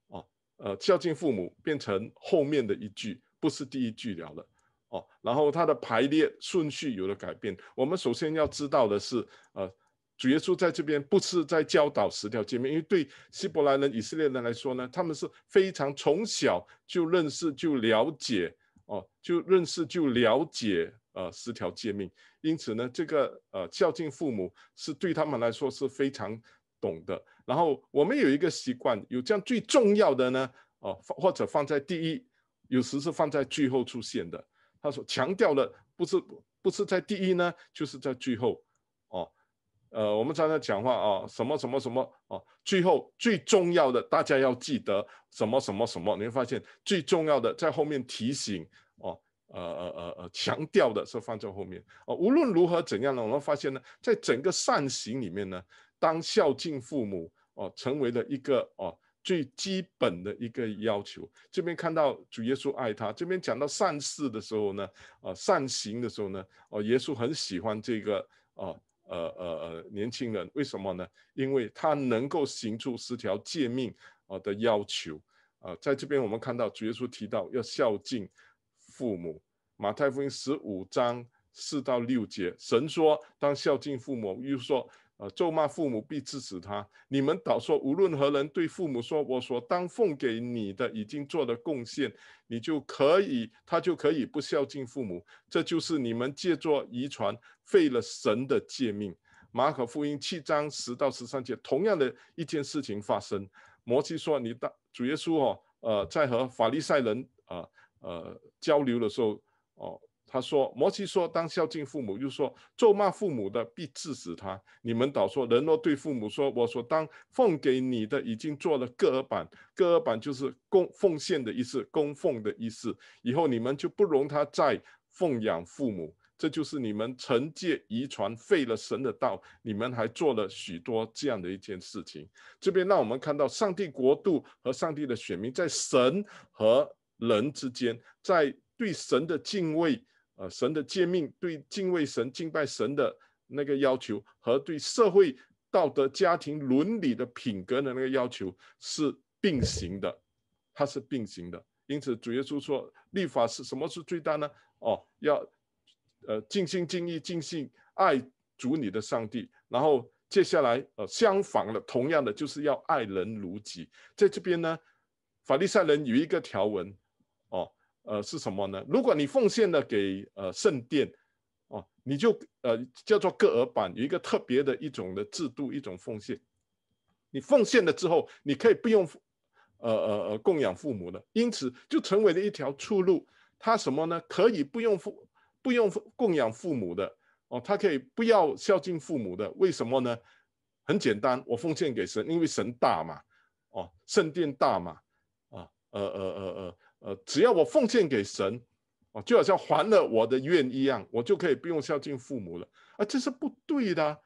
哦，呃，孝敬父母变成后面的一句，不是第一句了了，哦，然后它的排列顺序有了改变。我们首先要知道的是，呃，主耶稣在这边不是在教导十条诫命，因为对希伯来人、以色列人来说呢，他们是非常从小就认识、就了解，哦，就认识、就了解。呃，十条诫命，因此呢，这个呃孝敬父母是对他们来说是非常懂的。然后我们有一个习惯，有这样最重要的呢，哦，或者放在第一，有时是放在最后出现的。他说强调的不是不是在第一呢，就是在最后。哦，呃，我们常常讲话啊，什么什么什么哦，最后最重要的，大家要记得什么什么什么。你会发现最重要的在后面提醒哦。呃呃呃呃，强调的是放在后面哦。无论如何怎样呢？我们发现呢，在整个善行里面呢，当孝敬父母哦，成为了一个哦最基本的一个要求。这边看到主耶稣爱他，这边讲到善事的时候呢，呃，善行的时候呢，哦，耶稣很喜欢这个哦呃呃年轻人，为什么呢？因为他能够行出十条诫命呃、的要求啊。在这边我们看到主耶稣提到要孝敬。父母，马太福音十五章四到六节，神说当孝敬父母。又说，呃，咒骂父母必致死他。你们倒说，无论何人对父母说，我所当奉给你的已经做的贡献，你就可以，他就可以不孝敬父母。这就是你们借作遗传废了神的诫命。马可福音七章十到十三节，同样的一件事情发生。摩西说，你当主耶稣哦，呃，在和法利赛人啊。呃，交流的时候哦，他说摩西说当孝敬父母，就说咒骂父母的必治死他。你们倒说人若对父母说，我说当奉给你的已经做了割耳板，割耳板就是供奉献的意思，供奉的意思。以后你们就不容他再奉养父母，这就是你们惩戒遗传废了神的道。你们还做了许多这样的一件事情。这边让我们看到上帝国度和上帝的选民在神和。人之间在对神的敬畏，呃，神的诫命，对敬畏神、敬拜神的那个要求，和对社会道德、家庭伦理的品格的那个要求是并行的，它是并行的。因此，主耶稣说，立法是什么是最大呢？哦，要呃尽心尽意尽性爱主你的上帝。然后接下来呃相反的，同样的就是要爱人如己。在这边呢，法利赛人有一个条文。呃，是什么呢？如果你奉献了给呃圣殿，哦，你就呃叫做戈尔板，有一个特别的一种的制度，一种奉献。你奉献了之后，你可以不用呃呃呃供养父母的，因此就成为了一条出路。他什么呢？可以不用父不用供养父母的哦，他可以不要孝敬父母的。为什么呢？很简单，我奉献给神，因为神大嘛，哦，圣殿大嘛，啊，呃呃呃呃。呃，只要我奉献给神，哦，就好像还了我的愿一样，我就可以不用孝敬父母了。啊，这是不对的。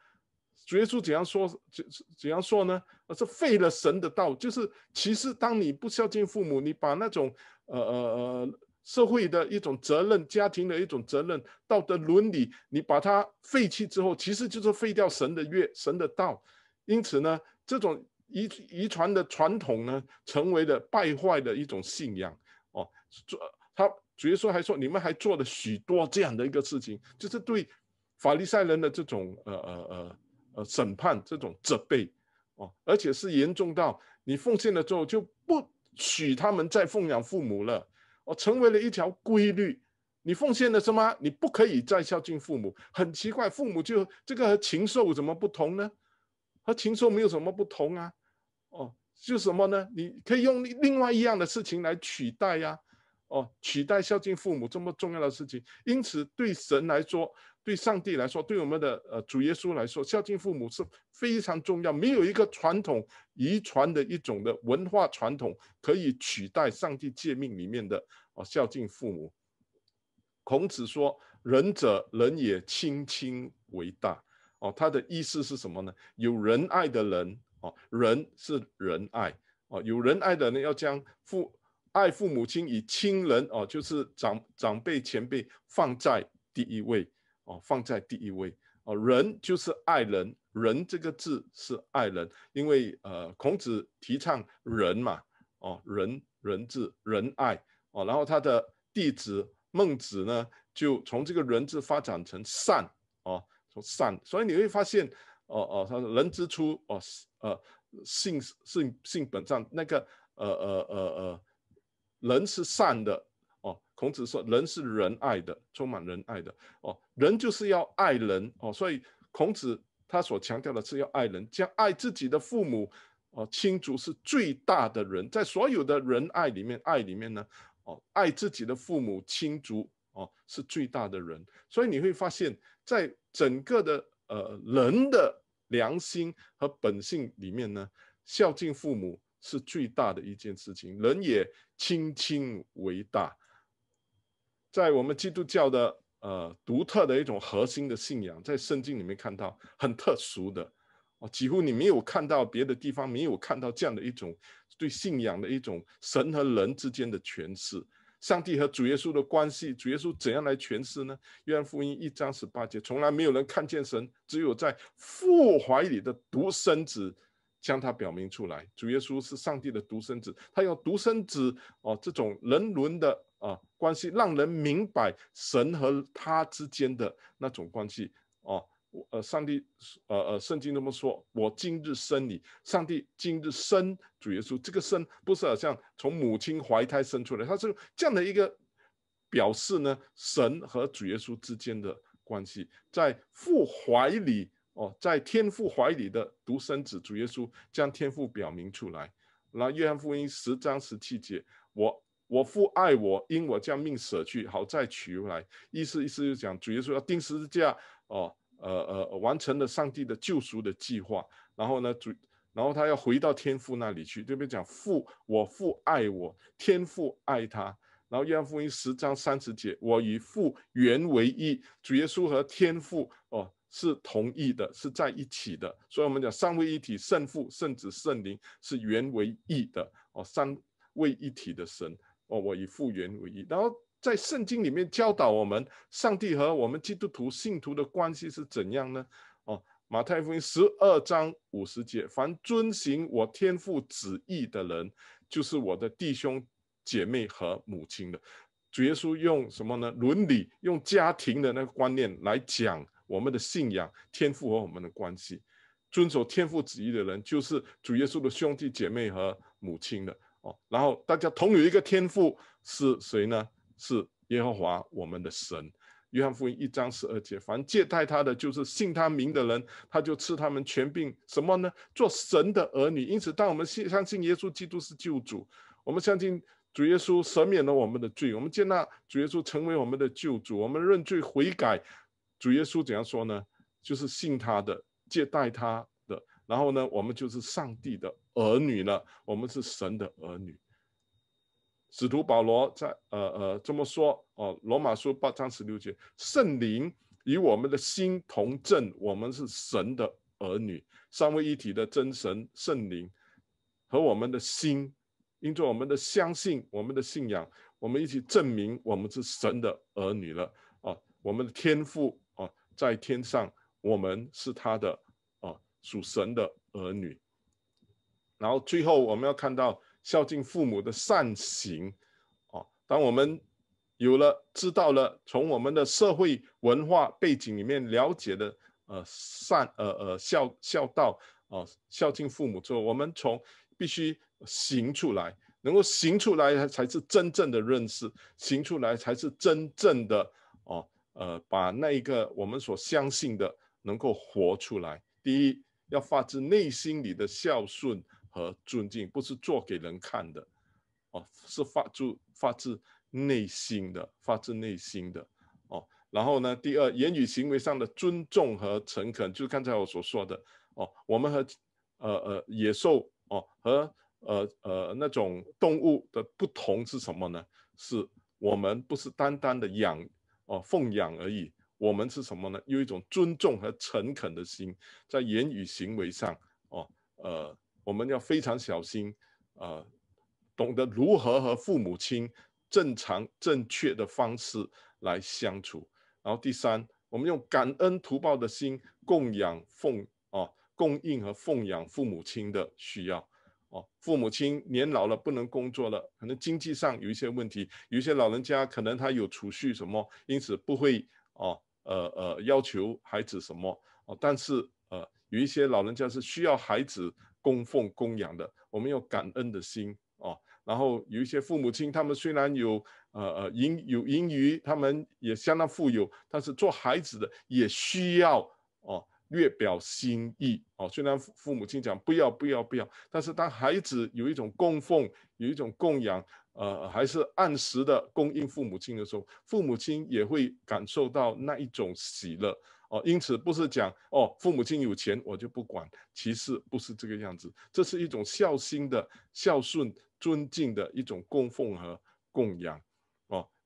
主耶稣怎样说？怎怎样说呢？而是废了神的道。就是其实当你不孝敬父母，你把那种呃呃呃社会的一种责任、家庭的一种责任、道德伦理，你把它废弃之后，其实就是废掉神的约、神的道。因此呢，这种遗遗传的传统呢，成为了败坏的一种信仰。做他，主耶稣还说，你们还做了许多这样的一个事情，就是对法利赛人的这种呃呃呃呃审判、这种责备哦，而且是严重到你奉献了之后就不许他们再奉养父母了哦，成为了一条规律。你奉献了什么？你不可以再孝敬父母。很奇怪，父母就这个和禽兽怎么不同呢？和禽兽没有什么不同啊。哦，就什么呢？你可以用另外一样的事情来取代呀。哦，取代孝敬父母这么重要的事情，因此对神来说，对上帝来说，对我们的呃主耶稣来说，孝敬父母是非常重要。没有一个传统遗传的一种的文化传统可以取代上帝诫命里面的哦孝敬父母。孔子说：“仁者仁也，亲亲为大。”哦，他的意思是什么呢？有仁爱的人，哦，仁是仁爱，哦，有仁爱的人要将父。爱父母亲以亲人哦，就是长长辈前辈放在第一位哦，放在第一位哦。仁就是爱人，仁这个字是爱人，因为呃，孔子提倡仁嘛哦，仁仁字仁爱哦。然后他的弟子孟子呢，就从这个人字发展成善哦，从善。所以你会发现哦哦，他说人之初哦，呃性性性本善那个呃呃呃呃。人是善的哦，孔子说，人是仁爱的，充满仁爱的哦。人就是要爱人哦，所以孔子他所强调的是要爱人，将爱自己的父母哦，亲族是最大的人，在所有的仁爱里面，爱里面呢哦，爱自己的父母亲族哦是最大的人。所以你会发现在整个的呃人的良心和本性里面呢，孝敬父母。是最大的一件事情，人也轻轻为大。在我们基督教的呃独特的一种核心的信仰，在圣经里面看到很特殊的哦，几乎你没有看到别的地方没有看到这样的一种对信仰的一种神和人之间的诠释。上帝和主耶稣的关系，主耶稣怎样来诠释呢？约翰福音一章十八节，从来没有人看见神，只有在父怀里的独生子。将它表明出来，主耶稣是上帝的独生子，他用独生子哦这种人伦的啊关系，让人明白神和他之间的那种关系哦。我呃，上帝呃呃，圣经那么说，我今日生你，上帝今日生主耶稣，这个生不是好像从母亲怀胎生出来，他是这样的一个表示呢，神和主耶稣之间的关系，在父怀里。哦，在天父怀里的独生子主耶稣将天父表明出来，那约翰福音十章十七节，我我父爱我，因我将命舍去，好再取回来。意思意思就是讲，主耶稣要钉十字架，哦，呃呃，完成了上帝的救赎的计划。然后呢，主，然后他要回到天父那里去。这边讲父我父爱我，天父爱他。然后约翰福音十章三十节，我与父原为一，主耶稣和天父，哦。是同意的，是在一起的，所以，我们讲三位一体，圣父、圣子、圣灵是原为一的哦，三位一体的神哦，我以复元为一。然后在圣经里面教导我们，上帝和我们基督徒信徒的关系是怎样呢？哦，马太福音十二章五十节，凡遵行我天父旨意的人，就是我的弟兄姐妹和母亲的。主耶稣用什么呢？伦理，用家庭的那个观念来讲。我们的信仰、天赋和我们的关系，遵守天赋旨意的人，就是主耶稣的兄弟姐妹和母亲的哦。然后大家同有一个天赋是谁呢？是耶和华我们的神。约翰福音一章十二节，凡借待他的，就是信他名的人，他就赐他们全病。什么呢？做神的儿女。因此，当我们信相信耶稣基督是救主，我们相信主耶稣赦免了我们的罪，我们接纳主耶稣成为我们的救主，我们认罪悔改。主耶稣怎样说呢？就是信他的，接待他的，然后呢，我们就是上帝的儿女了。我们是神的儿女。使徒保罗在呃呃这么说哦，《罗马书》八章十六节，圣灵与我们的心同证，我们是神的儿女，三位一体的真神圣灵和我们的心，因着我们的相信、我们的信仰，我们一起证明我们是神的儿女了。哦，我们的天赋。在天上，我们是他的啊，属神的儿女。然后最后，我们要看到孝敬父母的善行哦。当我们有了知道了，从我们的社会文化背景里面了解的呃善呃呃孝孝道哦，孝敬父母之后，我们从必须行出来，能够行出来才才是真正的认识，行出来才是真正的哦。呃，把那一个我们所相信的能够活出来。第一，要发自内心里的孝顺和尊敬，不是做给人看的，哦，是发自发自内心的，发自内心的，哦。然后呢，第二，言语行为上的尊重和诚恳，就是刚才我所说的，哦，我们和呃呃野兽，哦，和呃呃那种动物的不同是什么呢？是我们不是单单的养。哦，奉养而已。我们是什么呢？用一种尊重和诚恳的心，在言语行为上，哦，呃，我们要非常小心，呃，懂得如何和父母亲正常、正确的方式来相处。然后第三，我们用感恩图报的心供养奉哦，供应和奉养父母亲的需要。哦，父母亲年老了不能工作了，可能经济上有一些问题。有一些老人家可能他有储蓄什么，因此不会哦呃呃要求孩子什么哦。但是呃有一些老人家是需要孩子供奉供养的，我们要感恩的心哦。然后有一些父母亲他们虽然有呃呃盈有盈余，他们也相当富有，但是做孩子的也需要哦。略表心意哦，虽然父父母亲讲不要不要不要，但是当孩子有一种供奉，有一种供养，呃，还是按时的供应父母亲的时候，父母亲也会感受到那一种喜乐哦。因此不是讲哦，父母亲有钱我就不管，其实不是这个样子，这是一种孝心的孝顺、尊敬的一种供奉和供养。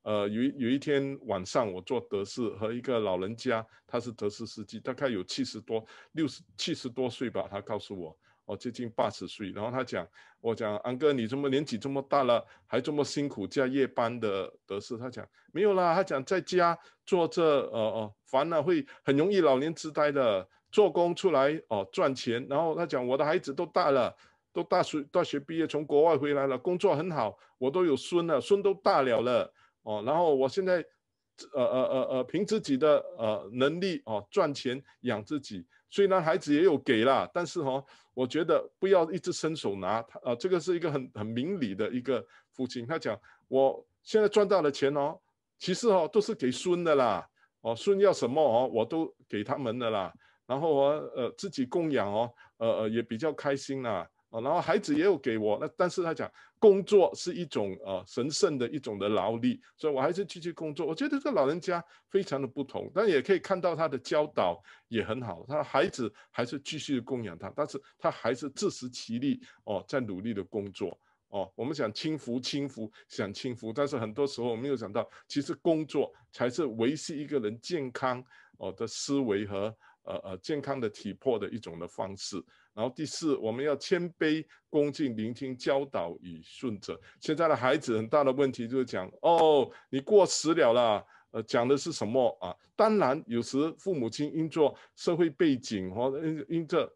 呃，有有一天晚上，我做德士和一个老人家，他是德士司机，大概有七十多六十七十多岁吧。他告诉我，哦，接近八十岁。然后他讲，我讲安哥，你这么年纪这么大了，还这么辛苦加夜班的德士？他讲没有啦，他讲在家做这哦哦烦了会很容易老年痴呆的，做工出来哦赚钱。然后他讲我的孩子都大了，都大学大学毕业从国外回来了，工作很好，我都有孙了，孙都大了了。哦，然后我现在，呃呃呃呃，凭自己的呃能力哦赚钱养自己。虽然孩子也有给啦，但是哈，我觉得不要一直伸手拿。他啊，这个是一个很很明理的一个父亲。他讲，我现在赚到了钱哦，其实哦都是给孙的啦。哦，孙要什么哦，我都给他们的啦。然后我呃自己供养哦，呃呃也比较开心啊。啊，然后孩子也有给我，那但是他讲工作是一种呃神圣的一种的劳力，所以我还是继续工作。我觉得这个老人家非常的不同，但也可以看到他的教导也很好。他的孩子还是继续供养他，但是他还是自食其力哦，在努力的工作哦。我们想轻浮轻浮想轻浮，但是很多时候我没有想到，其实工作才是维系一个人健康哦的思维和呃呃健康的体魄的一种的方式。然后第四，我们要谦卑、恭敬、聆听教导与顺者，现在的孩子很大的问题就是讲哦，你过时了啦。呃，讲的是什么啊？当然，有时父母亲因做社会背景或因因这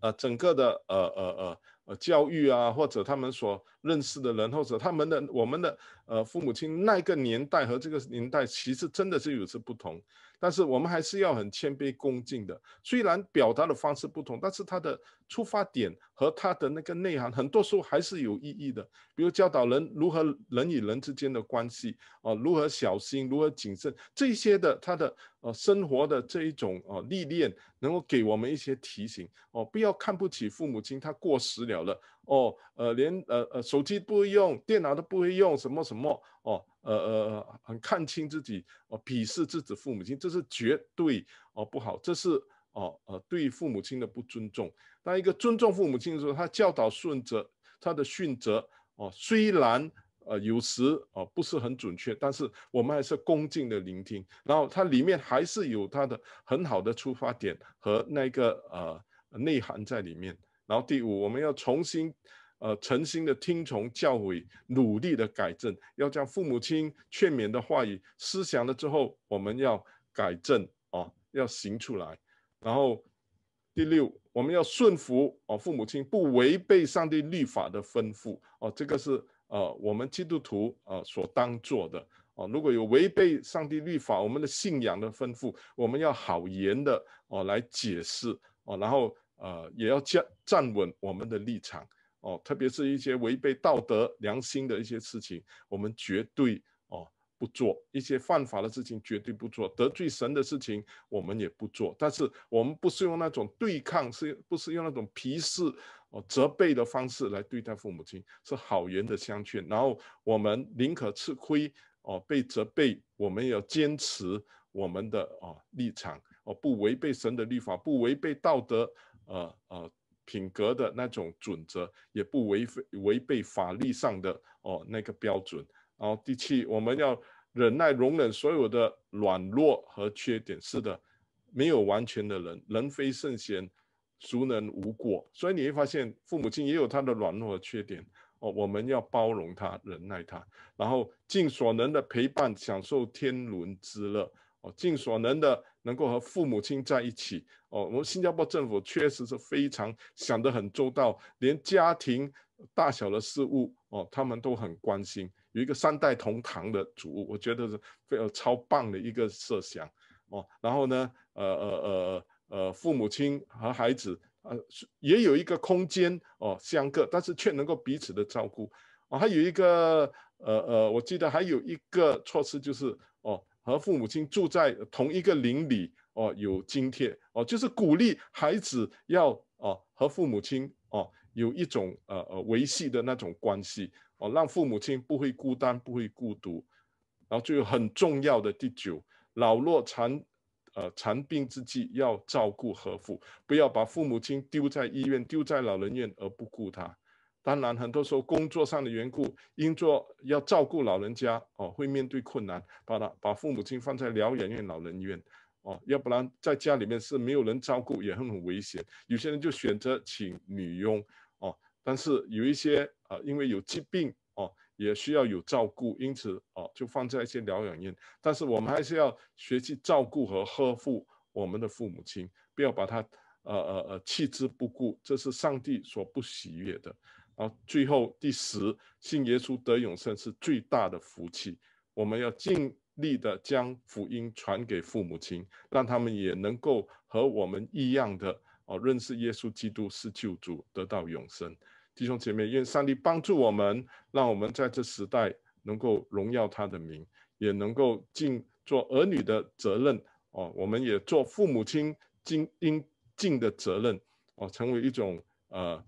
呃整个的呃呃呃呃教育啊，或者他们所认识的人，或者他们的我们的呃父母亲那个年代和这个年代，其实真的是有些不同。但是我们还是要很谦卑恭敬的，虽然表达的方式不同，但是它的出发点和他的那个内涵，很多时候还是有意义的。比如教导人如何人与人之间的关系啊，如何小心，如何谨慎，这些的他的呃生活的这一种呃历练，能够给我们一些提醒哦，不要看不起父母亲，他过时了了哦，呃连呃呃手机不会用，电脑都不会用什么什么哦。呃呃，很看清自己哦，鄙视自己父母亲，这是绝对哦不好，这是哦呃对父母亲的不尊重。当一个尊重父母亲的时候，他教导顺则，他的训责哦，虽然呃有时哦不是很准确，但是我们还是恭敬的聆听。然后它里面还是有它的很好的出发点和那个呃内涵在里面。然后第五，我们要重新。呃，诚心的听从教诲，努力的改正，要将父母亲劝勉的话语思想了之后，我们要改正啊，要行出来。然后第六，我们要顺服哦，父母亲不违背上帝律法的吩咐哦，这个是呃我们基督徒呃所当做的哦。如果有违背上帝律法、我们的信仰的吩咐，我们要好言的哦来解释哦，然后呃也要站站稳我们的立场。哦，特别是一些违背道德良心的一些事情，我们绝对哦不做；一些犯法的事情绝对不做，得罪神的事情我们也不做。但是我们不是用那种对抗，是不是用那种皮视哦、责备的方式来对待父母亲？是好言的相劝。然后我们宁可吃亏哦，被责备，我们要坚持我们的哦立场哦，不违背神的律法，不违背道德。呃呃。品格的那种准则，也不违违违背法律上的哦那个标准。然后第七，我们要忍耐容忍所有的软弱和缺点。是的，没有完全的人，人非圣贤，孰能无过？所以你会发现，父母亲也有他的软弱和缺点。哦，我们要包容他，忍耐他，然后尽所能的陪伴，享受天伦之乐。哦，尽所能的。能够和父母亲在一起哦，我们新加坡政府确实是非常想得很周到，连家庭大小的事物哦，他们都很关心。有一个三代同堂的屋，我觉得是非常超棒的一个设想哦。然后呢，呃呃呃呃，父母亲和孩子呃也有一个空间哦相隔，但是却能够彼此的照顾。哦，还有一个呃呃，我记得还有一个措施就是。和父母亲住在同一个邻里哦，有津贴哦，就是鼓励孩子要哦和父母亲哦有一种呃呃维系的那种关系哦，让父母亲不会孤单不会孤独。然后就有很重要的第九，老弱残呃残病之际要照顾和父，不要把父母亲丢在医院丢在老人院而不顾他。当然，很多时候工作上的缘故，因做要照顾老人家哦，会面对困难，把他把父母亲放在疗养院、老人院哦，要不然在家里面是没有人照顾，也很很危险。有些人就选择请女佣哦，但是有一些啊，因为有疾病哦，也需要有照顾，因此哦，就放在一些疗养院。但是我们还是要学习照顾和呵护我们的父母亲，不要把他呃呃呃弃之不顾，这是上帝所不喜悦的。啊，最后第十，信耶稣得永生是最大的福气。我们要尽力的将福音传给父母亲，让他们也能够和我们一样的哦，认识耶稣基督是救主，得到永生。弟兄姐妹，愿上帝帮助我们，让我们在这时代能够荣耀他的名，也能够尽做儿女的责任哦。我们也做父母亲尽应尽的责任哦，成为一种呃。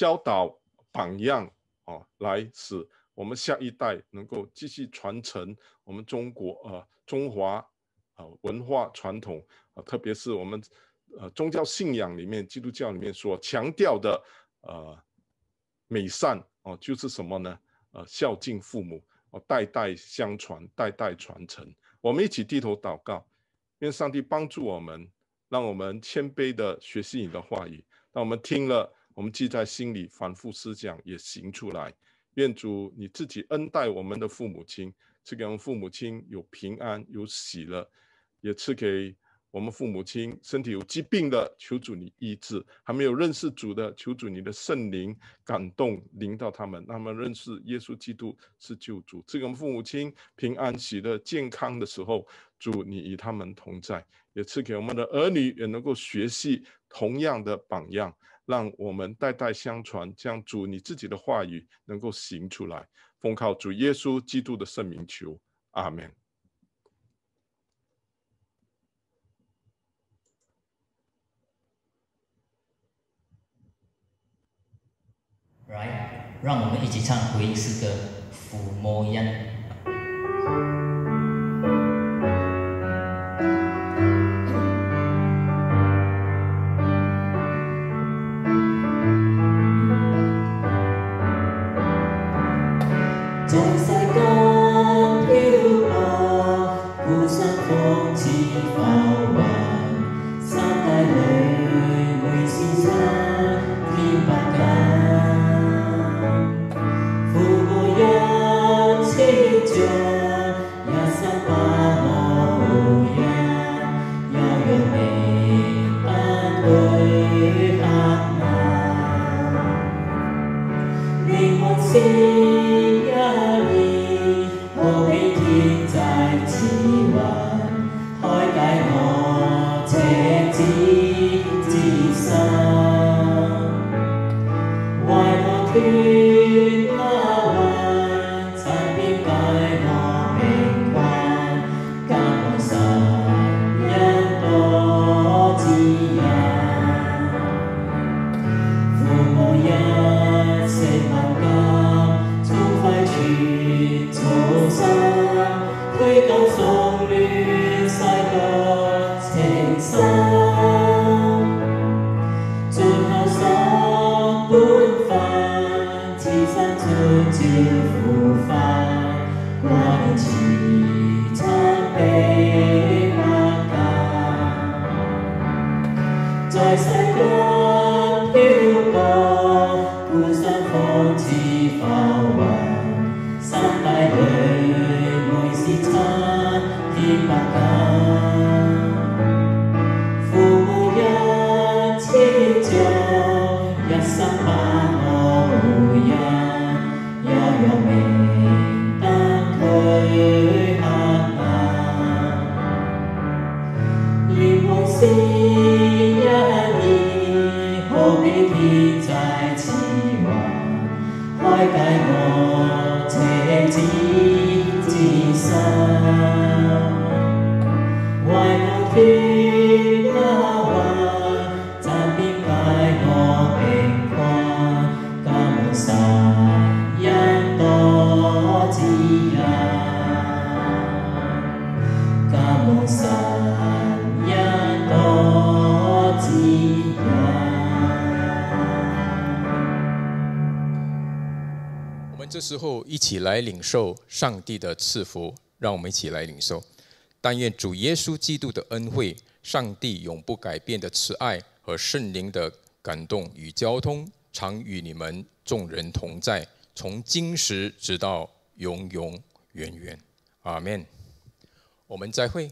教导榜样哦，来使我们下一代能够继续传承我们中国呃中华啊文化传统啊，特别是我们呃宗教信仰里面，基督教里面所强调的呃美善哦，就是什么呢？呃，孝敬父母哦，代代相传，代代传承。我们一起低头祷告，愿上帝帮助我们，让我们谦卑的学习你的话语，让我们听了。我们记在心里，反复思想，也行出来。愿主你自己恩待我们的父母亲，赐给我们父母亲有平安、有喜乐，也赐给我们父母亲身体有疾病的，求主你医治。还没有认识主的，求主你的圣灵感动临到他们。他们认识耶稣基督是救主，赐给我们父母亲平安、喜乐、健康的时候，主你与他们同在，也赐给我们的儿女也能够学习同样的榜样。让我们代代相传，将主你自己的话语能够行出来。奉靠主耶稣基督的圣名求，阿门。来，让我们一起唱回应诗歌《抚摸人》。来领受上帝的赐福，让我们一起来领受。但愿主耶稣基督的恩惠、上帝永不改变的慈爱和圣灵的感动与交通，常与你们众人同在，从今时直到永永远远。阿门。我们再会。